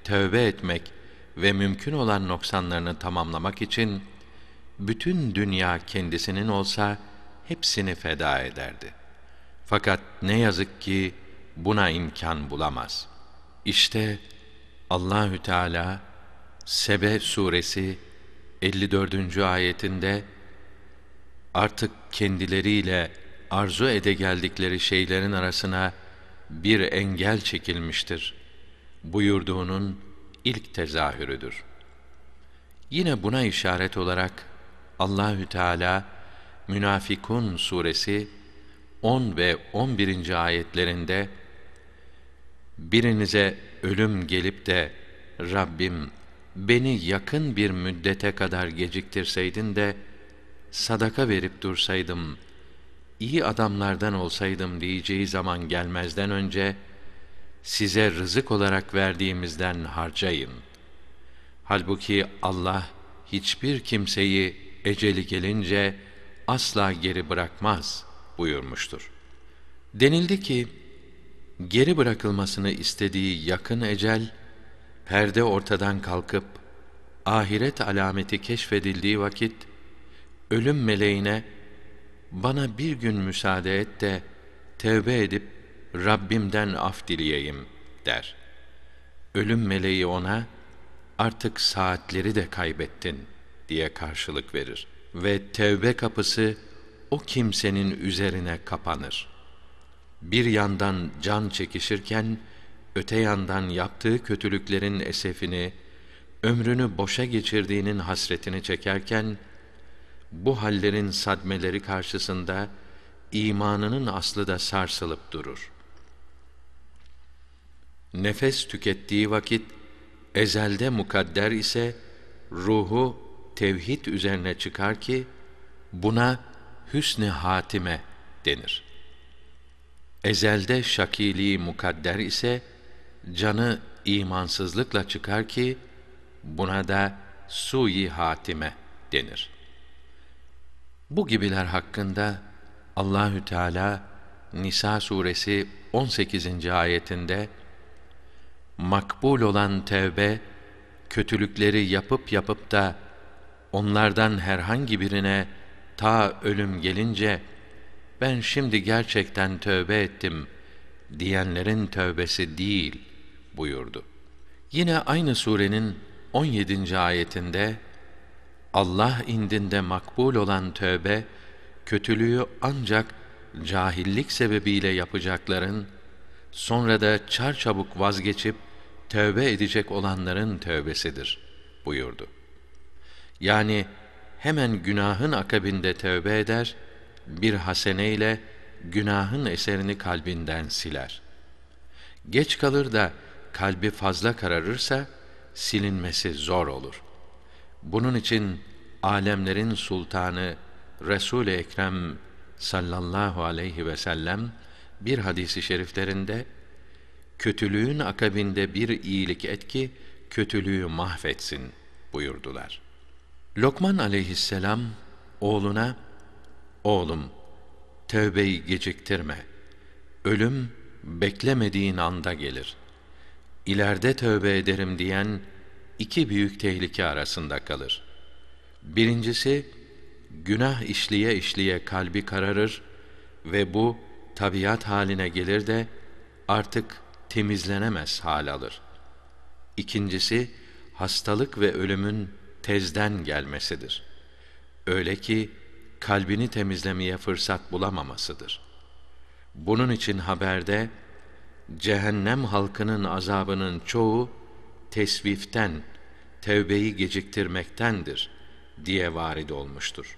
tövbe etmek ve mümkün olan noksanlarını tamamlamak için bütün dünya kendisinin olsa hepsini feda ederdi. Fakat ne yazık ki buna imkan bulamaz. İşte Allahü Teala Sebe suresi 54. ayetinde artık kendileriyle arzu ede geldikleri şeylerin arasına bir engel çekilmiştir buyurduğunun ilk tezahürüdür. Yine buna işaret olarak Allahü Teala Münafikun suresi 10 ve 11. ayetlerinde birinize ölüm gelip de Rabbim beni yakın bir müddete kadar geciktirseydin de sadaka verip dursaydım, iyi adamlardan olsaydım diyeceği zaman gelmezden önce size rızık olarak verdiğimizden harcayın. Halbuki Allah hiçbir kimseyi eceli gelince asla geri bırakmaz buyurmuştur. Denildi ki, geri bırakılmasını istediği yakın ecel, perde ortadan kalkıp, ahiret alameti keşfedildiği vakit, ölüm meleğine, bana bir gün müsaade et de, tevbe edip Rabbimden af dileyeyim der. Ölüm meleği ona artık saatleri de kaybettin diye karşılık verir ve tevbe kapısı o kimsenin üzerine kapanır. Bir yandan can çekişirken öte yandan yaptığı kötülüklerin esefini, ömrünü boşa geçirdiğinin hasretini çekerken bu hallerin sadmeleri karşısında imanının aslı da sarsılıp durur. Nefes tükettiği vakit ezelde mukadder ise ruhu tevhid üzerine çıkar ki buna hüsn-i hatime denir. Ezelde şakiliği mukadder ise canı imansızlıkla çıkar ki buna da suyi hatime denir. Bu gibiler hakkında Allahü Teala Nisa suresi 18. ayetinde makbul olan tevbe, kötülükleri yapıp yapıp da onlardan herhangi birine ta ölüm gelince, ben şimdi gerçekten tövbe ettim diyenlerin tövbesi değil buyurdu. Yine aynı surenin 17. ayetinde Allah indinde makbul olan tövbe kötülüğü ancak cahillik sebebiyle yapacakların Sonra da çarçabuk vazgeçip tövbe edecek olanların tövbesidir buyurdu. Yani hemen günahın akabinde tövbe eder, bir hasene ile günahın eserini kalbinden siler. Geç kalır da kalbi fazla kararırsa silinmesi zor olur. Bunun için alemlerin sultanı Resul-i Ekrem sallallahu aleyhi ve sellem bir hadisi şeriflerinde kötülüğün akabinde bir iyilik et ki kötülüğü mahvetsin buyurdular. Lokman aleyhisselam oğluna oğlum tövbeyi geciktirme. Ölüm beklemediğin anda gelir. İleride tövbe ederim diyen iki büyük tehlike arasında kalır. Birincisi günah işliye işliye kalbi kararır ve bu tabiat haline gelir de artık temizlenemez hal alır. İkincisi, hastalık ve ölümün tezden gelmesidir. Öyle ki, kalbini temizlemeye fırsat bulamamasıdır. Bunun için haberde, cehennem halkının azabının çoğu, tesviften, tevbeyi geciktirmektendir diye varid olmuştur.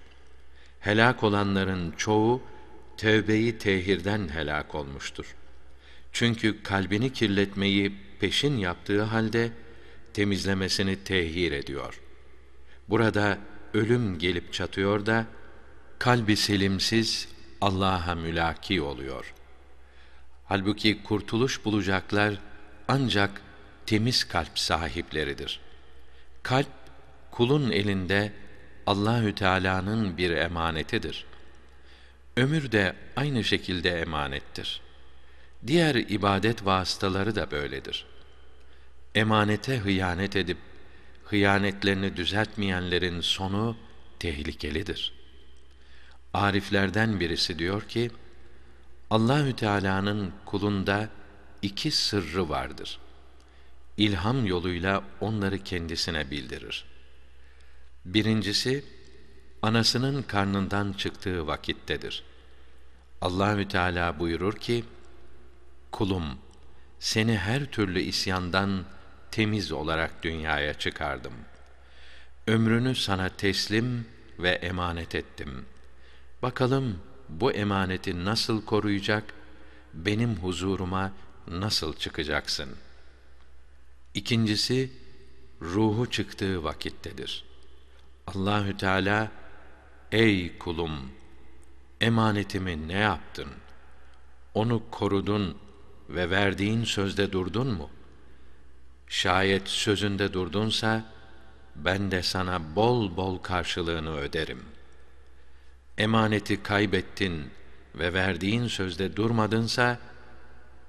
Helak olanların çoğu, tövbeyi tehirden helak olmuştur. Çünkü kalbini kirletmeyi peşin yaptığı halde temizlemesini tehir ediyor. Burada ölüm gelip çatıyor da kalbi selimsiz Allah'a mülaki oluyor. Halbuki kurtuluş bulacaklar ancak temiz kalp sahipleridir. Kalp kulun elinde Allahü Teala'nın bir emanetidir.'' Ömür de aynı şekilde emanettir. Diğer ibadet vasıtaları da böyledir. Emanete hıyanet edip, hıyanetlerini düzeltmeyenlerin sonu tehlikelidir. Ariflerden birisi diyor ki, Allahü Teala'nın kulunda iki sırrı vardır. İlham yoluyla onları kendisine bildirir. Birincisi, anasının karnından çıktığı vakittedir. Allahü Teala buyurur ki: Kulum, seni her türlü isyandan temiz olarak dünyaya çıkardım. Ömrünü sana teslim ve emanet ettim. Bakalım bu emaneti nasıl koruyacak, benim huzuruma nasıl çıkacaksın? İkincisi ruhu çıktığı vakittedir. Allahü Teala Ey kulum! Emanetimi ne yaptın? Onu korudun ve verdiğin sözde durdun mu? Şayet sözünde durdunsa, ben de sana bol bol karşılığını öderim. Emaneti kaybettin ve verdiğin sözde durmadınsa,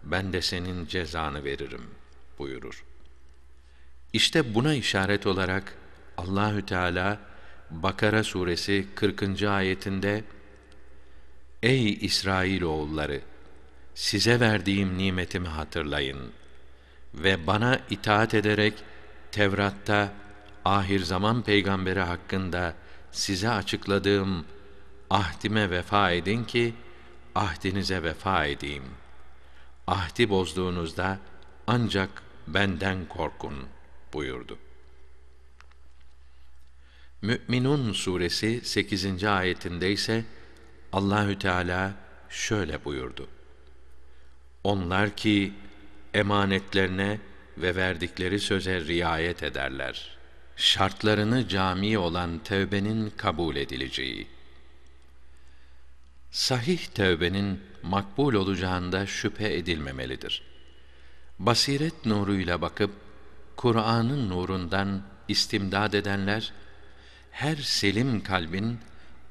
ben de senin cezanı veririm buyurur. İşte buna işaret olarak Allahü Teala Bakara suresi 40. ayetinde Ey İsrail oğulları size verdiğim nimetimi hatırlayın ve bana itaat ederek Tevrat'ta ahir zaman peygamberi hakkında size açıkladığım ahdime vefa edin ki ahdinize vefa edeyim. Ahdi bozduğunuzda ancak benden korkun buyurdu. Mü'minun suresi 8. ayetinde ise Allahü Teala şöyle buyurdu. Onlar ki emanetlerine ve verdikleri söze riayet ederler. Şartlarını cami olan tevbenin kabul edileceği. Sahih tevbenin makbul olacağında şüphe edilmemelidir. Basiret nuruyla bakıp Kur'an'ın nurundan istimdad edenler her selim kalbin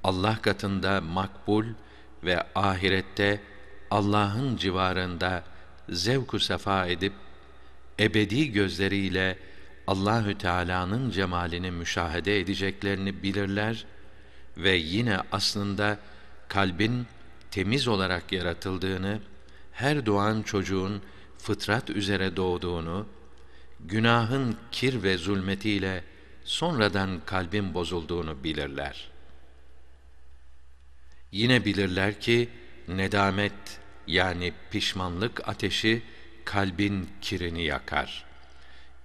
Allah katında makbul ve ahirette Allah'ın civarında zevku sefa edip ebedi gözleriyle Allahü Teala'nın cemalini müşahede edeceklerini bilirler ve yine aslında kalbin temiz olarak yaratıldığını, her doğan çocuğun fıtrat üzere doğduğunu, günahın kir ve zulmetiyle sonradan kalbin bozulduğunu bilirler. Yine bilirler ki nedamet yani pişmanlık ateşi kalbin kirini yakar.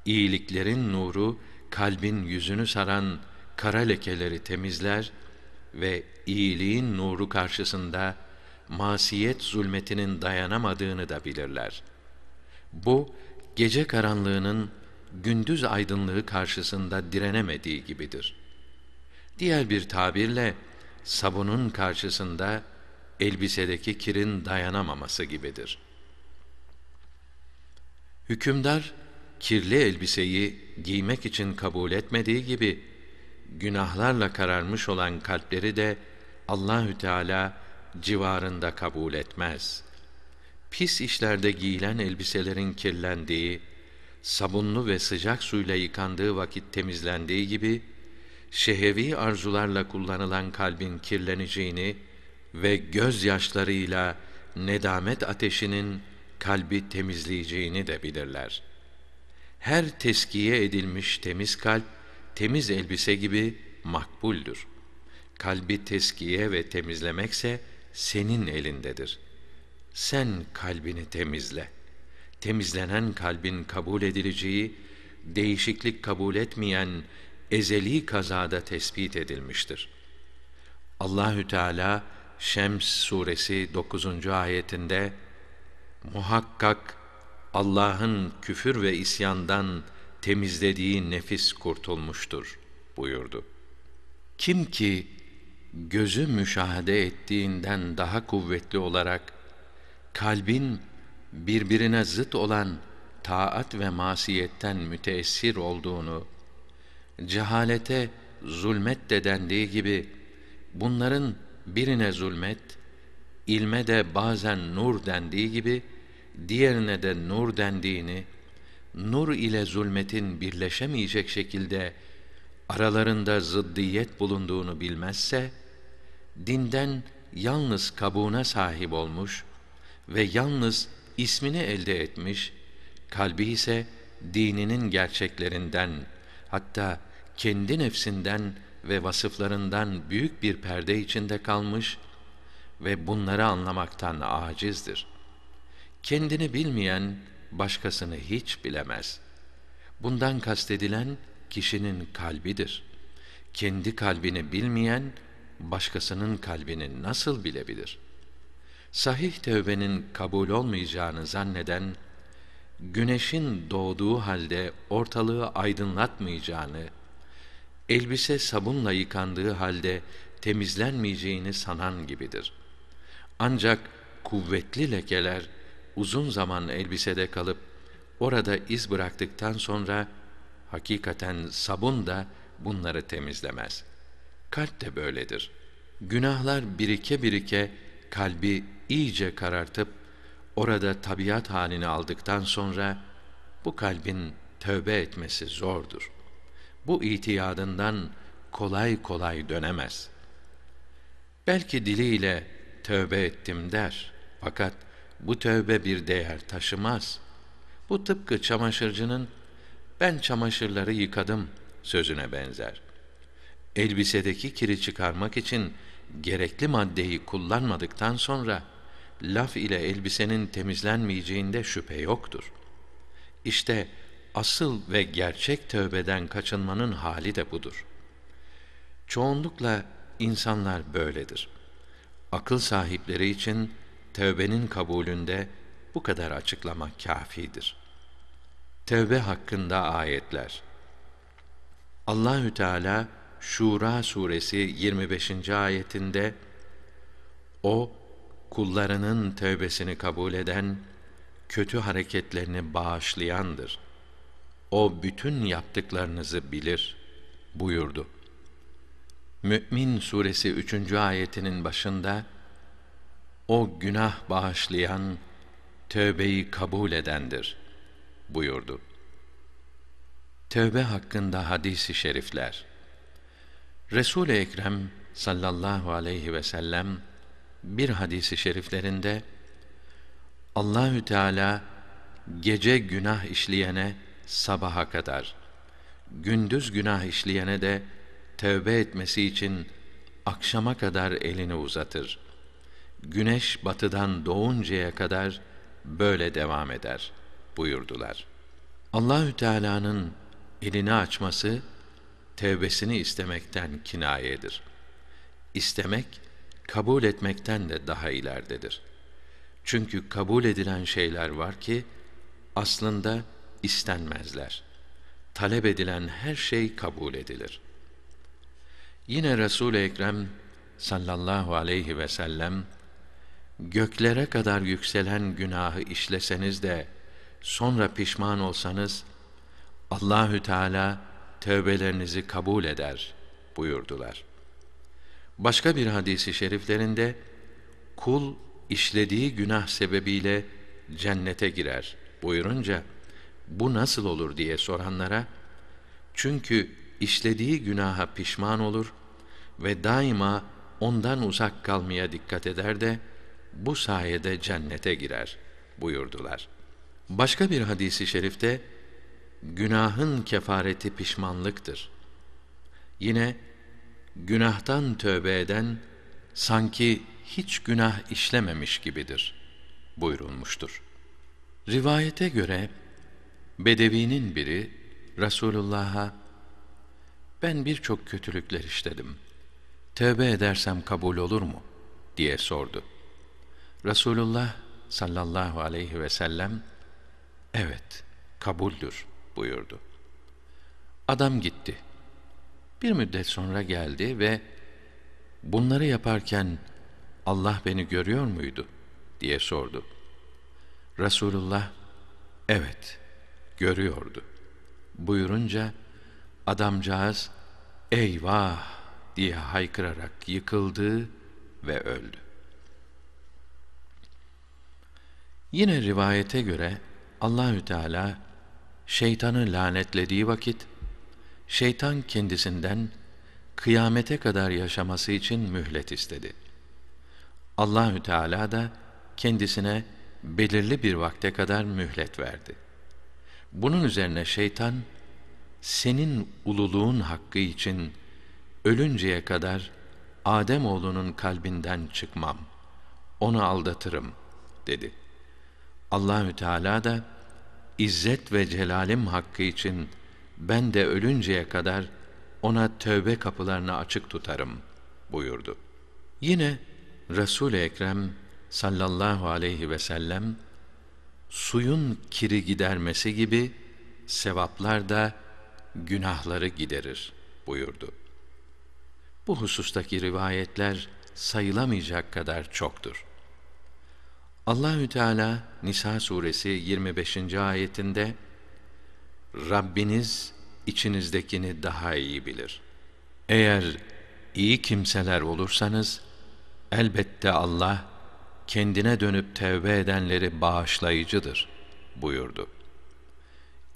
İyiliklerin nuru kalbin yüzünü saran kara lekeleri temizler ve iyiliğin nuru karşısında masiyet zulmetinin dayanamadığını da bilirler. Bu, gece karanlığının gündüz aydınlığı karşısında direnemediği gibidir. Diğer bir tabirle sabunun karşısında elbisedeki kirin dayanamaması gibidir. Hükümdar kirli elbiseyi giymek için kabul etmediği gibi günahlarla kararmış olan kalpleri de Allahü Teala civarında kabul etmez. Pis işlerde giyilen elbiselerin kirlendiği sabunlu ve sıcak suyla yıkandığı vakit temizlendiği gibi, şehevi arzularla kullanılan kalbin kirleneceğini ve gözyaşlarıyla nedamet ateşinin kalbi temizleyeceğini de bilirler. Her teskiye edilmiş temiz kalp, temiz elbise gibi makbuldür. Kalbi teskiye ve temizlemekse senin elindedir. Sen kalbini temizle.'' temizlenen kalbin kabul edileceği, değişiklik kabul etmeyen ezeli kazada tespit edilmiştir. Allahü Teala Şems suresi 9. ayetinde muhakkak Allah'ın küfür ve isyandan temizlediği nefis kurtulmuştur buyurdu. Kim ki gözü müşahede ettiğinden daha kuvvetli olarak kalbin birbirine zıt olan taat ve masiyetten müteessir olduğunu, cehalete zulmet de dendiği gibi bunların birine zulmet, ilme de bazen nur dendiği gibi diğerine de nur dendiğini, nur ile zulmetin birleşemeyecek şekilde aralarında zıddiyet bulunduğunu bilmezse, dinden yalnız kabuğuna sahip olmuş ve yalnız ismini elde etmiş, kalbi ise dininin gerçeklerinden, hatta kendi nefsinden ve vasıflarından büyük bir perde içinde kalmış ve bunları anlamaktan acizdir. Kendini bilmeyen, başkasını hiç bilemez. Bundan kastedilen kişinin kalbidir. Kendi kalbini bilmeyen, başkasının kalbini nasıl bilebilir?'' sahih tevbenin kabul olmayacağını zanneden, güneşin doğduğu halde ortalığı aydınlatmayacağını, elbise sabunla yıkandığı halde temizlenmeyeceğini sanan gibidir. Ancak kuvvetli lekeler uzun zaman elbisede kalıp orada iz bıraktıktan sonra hakikaten sabun da bunları temizlemez. Kalp de böyledir. Günahlar birike birike kalbi iyice karartıp orada tabiat halini aldıktan sonra bu kalbin tövbe etmesi zordur. Bu itiyadından kolay kolay dönemez. Belki diliyle tövbe ettim der fakat bu tövbe bir değer taşımaz. Bu tıpkı çamaşırcının ben çamaşırları yıkadım sözüne benzer. Elbisedeki kiri çıkarmak için gerekli maddeyi kullanmadıktan sonra laf ile elbisenin temizlenmeyeceğinde şüphe yoktur. İşte asıl ve gerçek tövbeden kaçınmanın hali de budur. Çoğunlukla insanlar böyledir. Akıl sahipleri için tövbenin kabulünde bu kadar açıklama kafidir. Tövbe hakkında ayetler. Allahü Teala Şura suresi 25. ayetinde o kullarının tövbesini kabul eden, kötü hareketlerini bağışlayandır. O bütün yaptıklarınızı bilir buyurdu. Mü'min suresi 3. ayetinin başında o günah bağışlayan, tövbeyi kabul edendir buyurdu. Tövbe hakkında hadis-i şerifler Resul-i Ekrem sallallahu aleyhi ve sellem bir hadisi şeriflerinde Allahü Teala gece günah işleyene sabaha kadar, gündüz günah işleyene de tövbe etmesi için akşama kadar elini uzatır. Güneş batıdan doğuncaya kadar böyle devam eder buyurdular. Allahü Teala'nın elini açması tevbesini istemekten kinayedir. İstemek, kabul etmekten de daha ileridedir. Çünkü kabul edilen şeyler var ki, aslında istenmezler. Talep edilen her şey kabul edilir. Yine Resul-i Ekrem sallallahu aleyhi ve sellem, göklere kadar yükselen günahı işleseniz de sonra pişman olsanız Allahü Teala tövbelerinizi kabul eder buyurdular. Başka bir hadisi şeriflerinde kul işlediği günah sebebiyle cennete girer buyurunca bu nasıl olur diye soranlara çünkü işlediği günaha pişman olur ve daima ondan uzak kalmaya dikkat eder de bu sayede cennete girer buyurdular. Başka bir hadisi şerifte Günahın kefareti pişmanlıktır. Yine günahtan tövbe eden sanki hiç günah işlememiş gibidir buyurulmuştur. Rivayete göre Bedevinin biri Resulullah'a ben birçok kötülükler işledim. Tövbe edersem kabul olur mu? diye sordu. Resulullah sallallahu aleyhi ve sellem evet kabuldür buyurdu. Adam gitti. Bir müddet sonra geldi ve bunları yaparken Allah beni görüyor muydu diye sordu. Resulullah evet görüyordu. Buyurunca adamcağız eyvah diye haykırarak yıkıldı ve öldü. Yine rivayete göre Allahü Teala şeytanı lanetlediği vakit, şeytan kendisinden kıyamete kadar yaşaması için mühlet istedi. Allahü Teala da kendisine belirli bir vakte kadar mühlet verdi. Bunun üzerine şeytan, senin ululuğun hakkı için ölünceye kadar Adem oğlunun kalbinden çıkmam, onu aldatırım dedi. Allahü Teala da İzzet ve celalim hakkı için ben de ölünceye kadar ona tövbe kapılarını açık tutarım buyurdu. Yine Resul Ekrem sallallahu aleyhi ve sellem suyun kiri gidermesi gibi sevaplar da günahları giderir buyurdu. Bu husustaki rivayetler sayılamayacak kadar çoktur. Allahü Teala Nisa suresi 25. ayetinde Rabbiniz içinizdekini daha iyi bilir. Eğer iyi kimseler olursanız elbette Allah kendine dönüp tevbe edenleri bağışlayıcıdır buyurdu.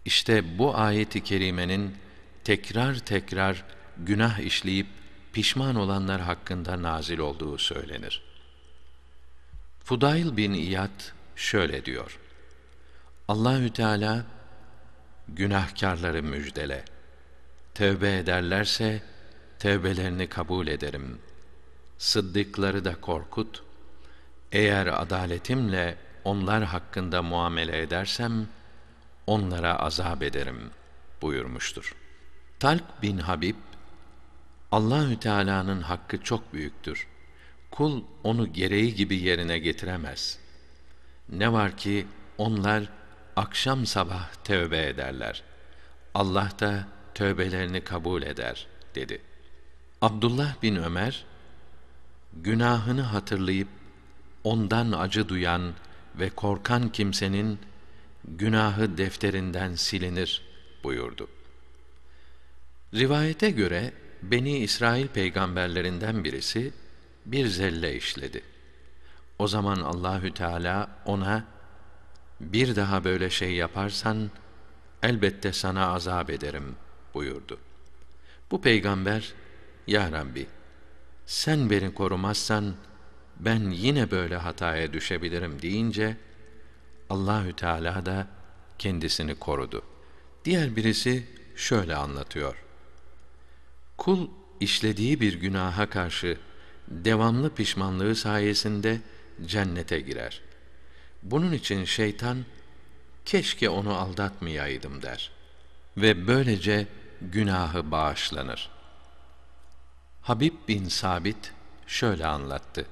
İşte bu ayeti kerimenin tekrar tekrar günah işleyip pişman olanlar hakkında nazil olduğu söylenir. Fudayl bin İyad şöyle diyor. Allahü Teala günahkarları müjdele. Tevbe ederlerse tevbelerini kabul ederim. Sıddıkları da korkut. Eğer adaletimle onlar hakkında muamele edersem onlara azap ederim buyurmuştur. Talk bin Habib Allahü Teala'nın hakkı çok büyüktür. Kul onu gereği gibi yerine getiremez. Ne var ki onlar akşam sabah tövbe ederler. Allah da tövbelerini kabul eder, dedi. Abdullah bin Ömer, günahını hatırlayıp ondan acı duyan ve korkan kimsenin günahı defterinden silinir, buyurdu. Rivayete göre Beni İsrail peygamberlerinden birisi, bir zelle işledi. O zaman Allahü Teala ona bir daha böyle şey yaparsan elbette sana azap ederim buyurdu. Bu peygamber ya Rabbi sen beni korumazsan ben yine böyle hataya düşebilirim deyince Allahü Teala da kendisini korudu. Diğer birisi şöyle anlatıyor. Kul işlediği bir günaha karşı devamlı pişmanlığı sayesinde cennete girer. Bunun için şeytan, keşke onu aldatmayaydım der. Ve böylece günahı bağışlanır. Habib bin Sabit şöyle anlattı.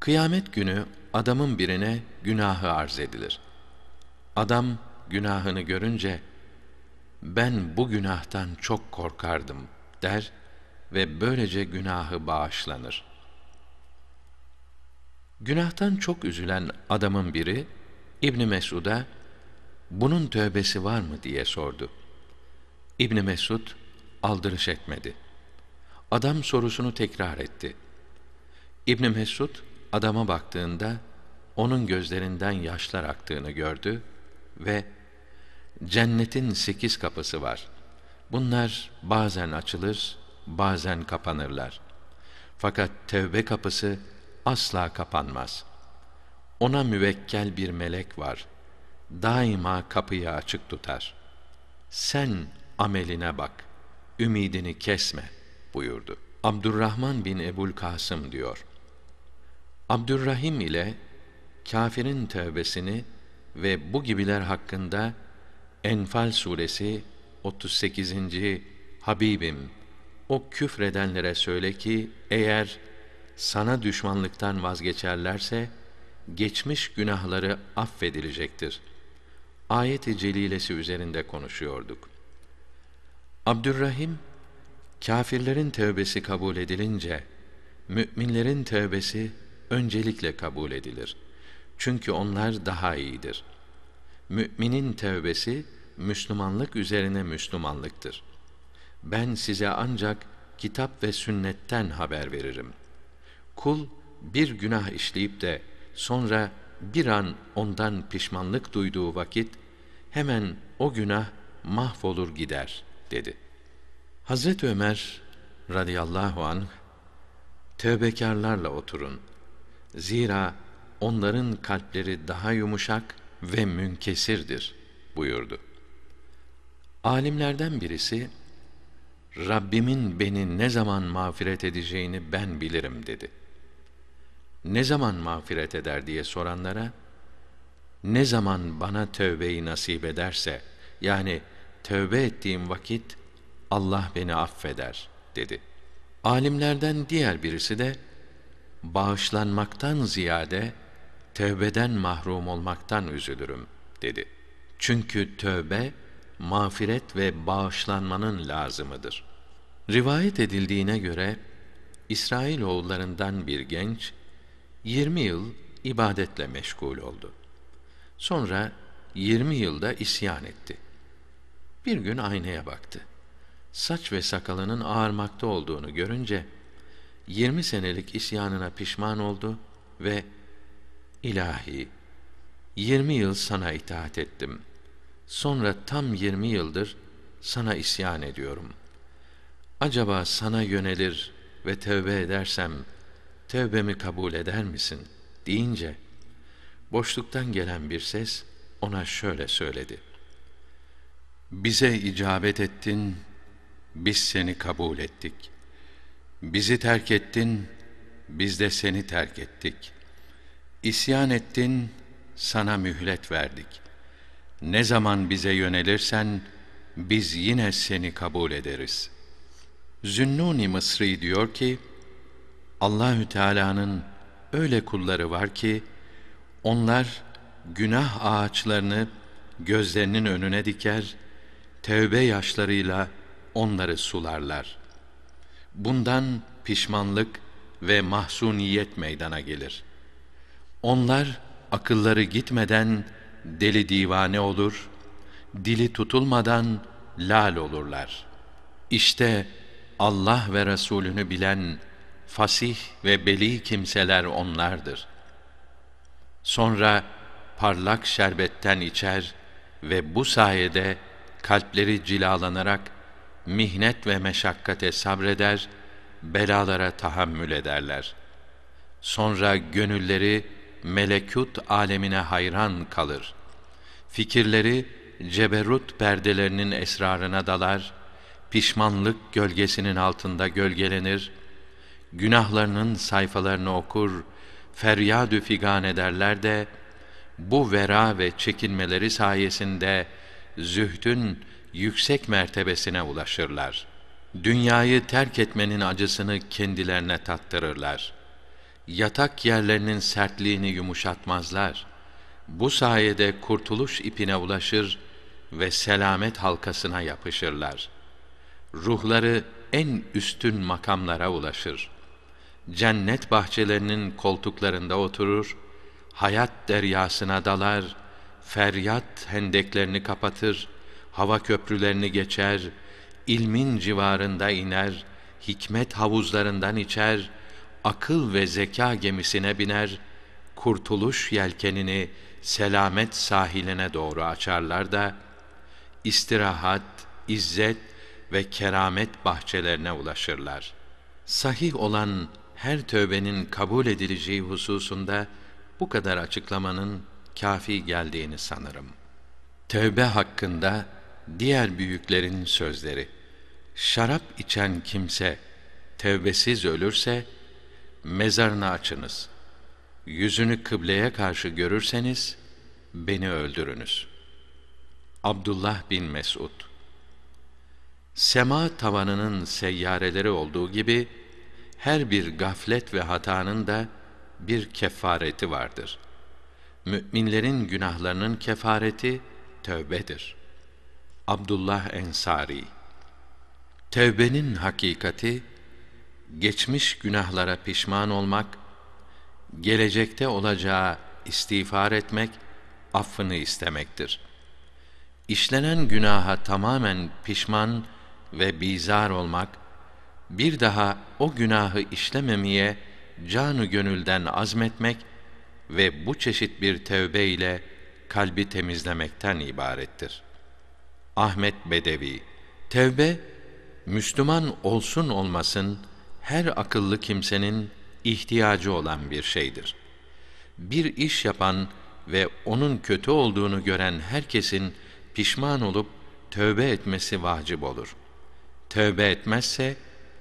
Kıyamet günü adamın birine günahı arz edilir. Adam günahını görünce, ben bu günahtan çok korkardım der ve böylece günahı bağışlanır. Günahtan çok üzülen adamın biri İbn Mesud'a bunun tövbesi var mı diye sordu. İbn Mesud aldırış etmedi. Adam sorusunu tekrar etti. İbn Mesud adama baktığında onun gözlerinden yaşlar aktığını gördü ve cennetin sekiz kapısı var. Bunlar bazen açılır, bazen kapanırlar. Fakat tevbe kapısı asla kapanmaz. Ona müvekkel bir melek var. Daima kapıyı açık tutar. Sen ameline bak, ümidini kesme buyurdu. Abdurrahman bin Ebul Kasım diyor. Abdurrahim ile kafirin tevbesini ve bu gibiler hakkında Enfal suresi 38. Habibim o küfredenlere söyle ki eğer sana düşmanlıktan vazgeçerlerse geçmiş günahları affedilecektir. Ayet-i celilesi üzerinde konuşuyorduk. Abdurrahim kâfirlerin tövbesi kabul edilince müminlerin tövbesi öncelikle kabul edilir. Çünkü onlar daha iyidir. Müminin tövbesi Müslümanlık üzerine Müslümanlıktır ben size ancak kitap ve sünnetten haber veririm. Kul bir günah işleyip de sonra bir an ondan pişmanlık duyduğu vakit hemen o günah mahvolur gider dedi. Hazreti Ömer radıyallahu anh tövbekarlarla oturun. Zira onların kalpleri daha yumuşak ve münkesirdir buyurdu. Alimlerden birisi Rabbimin beni ne zaman mağfiret edeceğini ben bilirim dedi. Ne zaman mağfiret eder diye soranlara, ne zaman bana tövbeyi nasip ederse, yani tövbe ettiğim vakit Allah beni affeder dedi. Alimlerden diğer birisi de, bağışlanmaktan ziyade tövbeden mahrum olmaktan üzülürüm dedi. Çünkü tövbe, mağfiret ve bağışlanmanın lazımıdır. Rivayet edildiğine göre İsrail oğullarından bir genç 20 yıl ibadetle meşgul oldu. Sonra 20 yılda isyan etti. Bir gün aynaya baktı. Saç ve sakalının ağarmakta olduğunu görünce 20 senelik isyanına pişman oldu ve ilahi 20 yıl sana itaat ettim.'' Sonra tam yirmi yıldır sana isyan ediyorum. Acaba sana yönelir ve tövbe edersem, tevbemi kabul eder misin? deyince, boşluktan gelen bir ses ona şöyle söyledi. Bize icabet ettin, biz seni kabul ettik. Bizi terk ettin, biz de seni terk ettik. İsyan ettin, sana mühlet verdik. Ne zaman bize yönelirsen biz yine seni kabul ederiz. Zünnuni Mısri diyor ki Allahü Teala'nın öyle kulları var ki onlar günah ağaçlarını gözlerinin önüne diker, tevbe yaşlarıyla onları sularlar. Bundan pişmanlık ve mahzuniyet meydana gelir. Onlar akılları gitmeden deli divane olur, dili tutulmadan lal olurlar. İşte Allah ve Resulünü bilen fasih ve beli kimseler onlardır. Sonra parlak şerbetten içer ve bu sayede kalpleri cilalanarak mihnet ve meşakkate sabreder, belalara tahammül ederler. Sonra gönülleri melekut alemine hayran kalır. Fikirleri ceberut perdelerinin esrarına dalar, pişmanlık gölgesinin altında gölgelenir, günahlarının sayfalarını okur, feryadü figan ederler de, bu vera ve çekinmeleri sayesinde zühdün yüksek mertebesine ulaşırlar. Dünyayı terk etmenin acısını kendilerine tattırırlar. Yatak yerlerinin sertliğini yumuşatmazlar.'' Bu sayede kurtuluş ipine ulaşır ve selamet halkasına yapışırlar. Ruhları en üstün makamlara ulaşır. Cennet bahçelerinin koltuklarında oturur, hayat deryasına dalar, feryat hendeklerini kapatır, hava köprülerini geçer, ilmin civarında iner, hikmet havuzlarından içer, akıl ve zeka gemisine biner, kurtuluş yelkenini selamet sahiline doğru açarlar da istirahat, izzet ve keramet bahçelerine ulaşırlar. Sahih olan her tövbenin kabul edileceği hususunda bu kadar açıklamanın kafi geldiğini sanırım. Tövbe hakkında diğer büyüklerin sözleri. Şarap içen kimse tövbesiz ölürse mezarını açınız.'' yüzünü kıbleye karşı görürseniz beni öldürünüz. Abdullah bin Mesud Sema tavanının seyyareleri olduğu gibi her bir gaflet ve hatanın da bir kefareti vardır. Müminlerin günahlarının kefareti tövbedir. Abdullah Ensari Tevbenin hakikati geçmiş günahlara pişman olmak gelecekte olacağı istiğfar etmek, affını istemektir. İşlenen günaha tamamen pişman ve bizar olmak, bir daha o günahı işlememeye canı gönülden azmetmek ve bu çeşit bir tevbe ile kalbi temizlemekten ibarettir. Ahmet Bedevi Tevbe, Müslüman olsun olmasın her akıllı kimsenin ihtiyacı olan bir şeydir. Bir iş yapan ve onun kötü olduğunu gören herkesin pişman olup tövbe etmesi vacip olur. Tövbe etmezse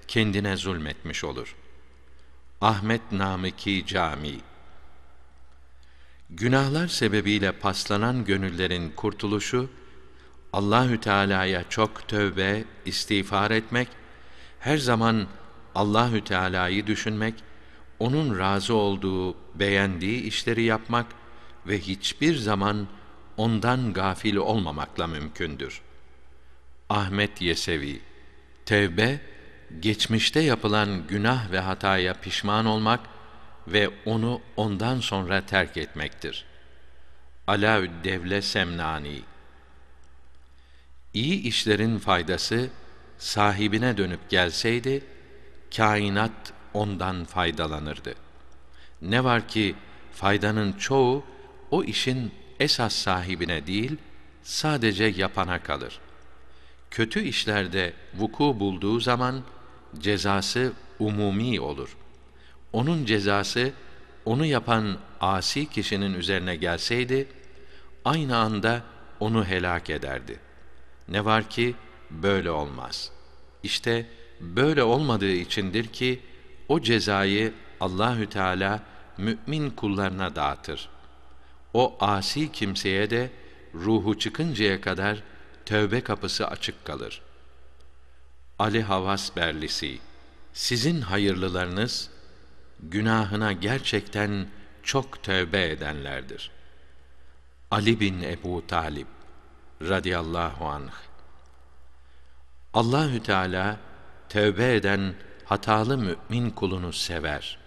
kendine zulmetmiş olur. Ahmet Namiki Camii Günahlar sebebiyle paslanan gönüllerin kurtuluşu Allahü Teala'ya çok tövbe, istiğfar etmek, her zaman Allahü Teala'yı düşünmek onun razı olduğu, beğendiği işleri yapmak ve hiçbir zaman ondan gafil olmamakla mümkündür. Ahmet Yesevi Tevbe, geçmişte yapılan günah ve hataya pişman olmak ve onu ondan sonra terk etmektir. Alaüddevle Semnani İyi işlerin faydası sahibine dönüp gelseydi, kainat ondan faydalanırdı. Ne var ki faydanın çoğu o işin esas sahibine değil, sadece yapana kalır. Kötü işlerde vuku bulduğu zaman cezası umumi olur. Onun cezası onu yapan asi kişinin üzerine gelseydi aynı anda onu helak ederdi. Ne var ki böyle olmaz. İşte böyle olmadığı içindir ki o cezayı Allahü Teala mümin kullarına dağıtır. O asi kimseye de ruhu çıkıncaya kadar tövbe kapısı açık kalır. Ali Havas Berlisi Sizin hayırlılarınız günahına gerçekten çok tövbe edenlerdir. Ali bin Ebu Talib radıyallahu anh Allahü Teala tövbe eden hatalı mümin kulunu sever.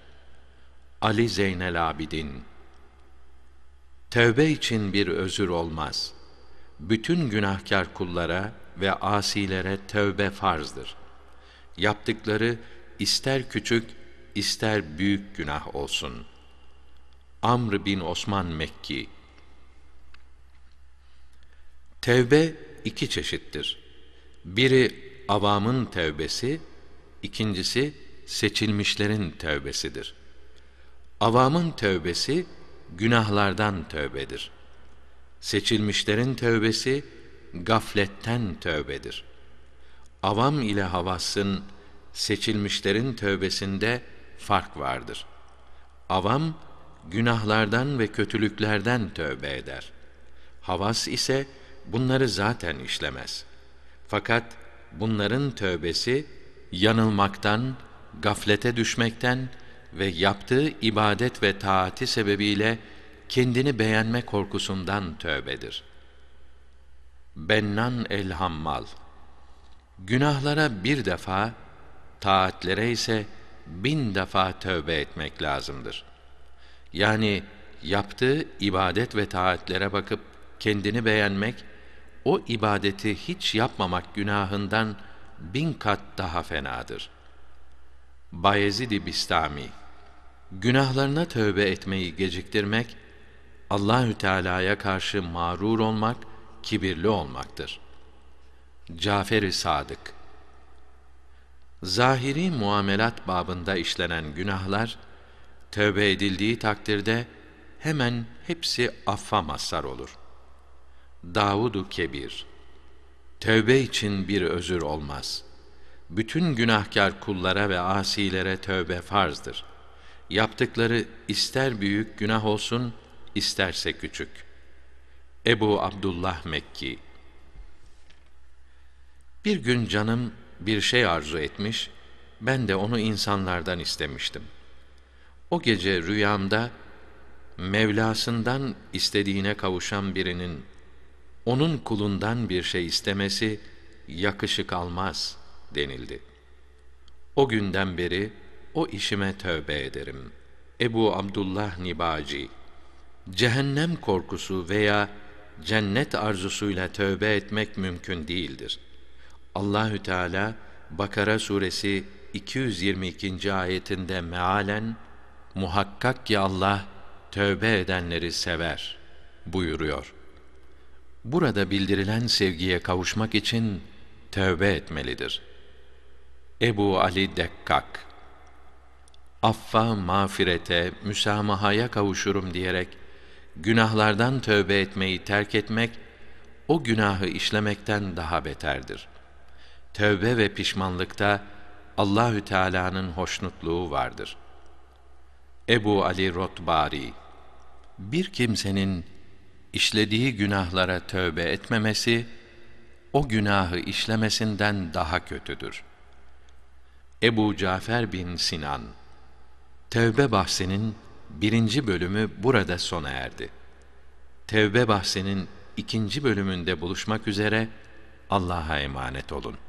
Ali Zeynel Abidin Tevbe için bir özür olmaz. Bütün günahkar kullara ve asilere tevbe farzdır. Yaptıkları ister küçük, ister büyük günah olsun. Amr bin Osman Mekki Tevbe iki çeşittir. Biri avamın tevbesi, İkincisi seçilmişlerin tövbesidir. Avamın tövbesi günahlardan tövbedir. Seçilmişlerin tövbesi gafletten tövbedir. Avam ile havasın seçilmişlerin tövbesinde fark vardır. Avam günahlardan ve kötülüklerden tövbe eder. Havas ise bunları zaten işlemez. Fakat bunların tövbesi yanılmaktan, gaflete düşmekten ve yaptığı ibadet ve taati sebebiyle kendini beğenme korkusundan tövbedir. Bennan el-Hammal Günahlara bir defa, taatlere ise bin defa tövbe etmek lazımdır. Yani yaptığı ibadet ve taatlere bakıp kendini beğenmek, o ibadeti hiç yapmamak günahından bin kat daha fenadır. Bayezid-i Bistami Günahlarına tövbe etmeyi geciktirmek, Allahü Teala'ya karşı mağrur olmak, kibirli olmaktır. cafer Sadık Zahiri muamelat babında işlenen günahlar, tövbe edildiği takdirde hemen hepsi affa mazhar olur. Davud-u Kebir Tövbe için bir özür olmaz. Bütün günahkar kullara ve asilere tövbe farzdır. Yaptıkları ister büyük günah olsun, isterse küçük. Ebu Abdullah Mekki Bir gün canım bir şey arzu etmiş, ben de onu insanlardan istemiştim. O gece rüyamda, Mevlasından istediğine kavuşan birinin onun kulundan bir şey istemesi yakışık almaz denildi. O günden beri o işime tövbe ederim. Ebu Abdullah Nibaci Cehennem korkusu veya cennet arzusuyla tövbe etmek mümkün değildir. Allahü Teala Bakara suresi 222. ayetinde mealen muhakkak ki Allah tövbe edenleri sever buyuruyor burada bildirilen sevgiye kavuşmak için tövbe etmelidir. Ebu Ali Dekkak Affa, mağfirete, müsamahaya kavuşurum diyerek, günahlardan tövbe etmeyi terk etmek, o günahı işlemekten daha beterdir. Tövbe ve pişmanlıkta Allahü Teala'nın hoşnutluğu vardır. Ebu Ali Rotbari Bir kimsenin işlediği günahlara tövbe etmemesi, o günahı işlemesinden daha kötüdür. Ebu Cafer bin Sinan Tevbe bahsinin birinci bölümü burada sona erdi. Tevbe bahsinin ikinci bölümünde buluşmak üzere Allah'a emanet olun.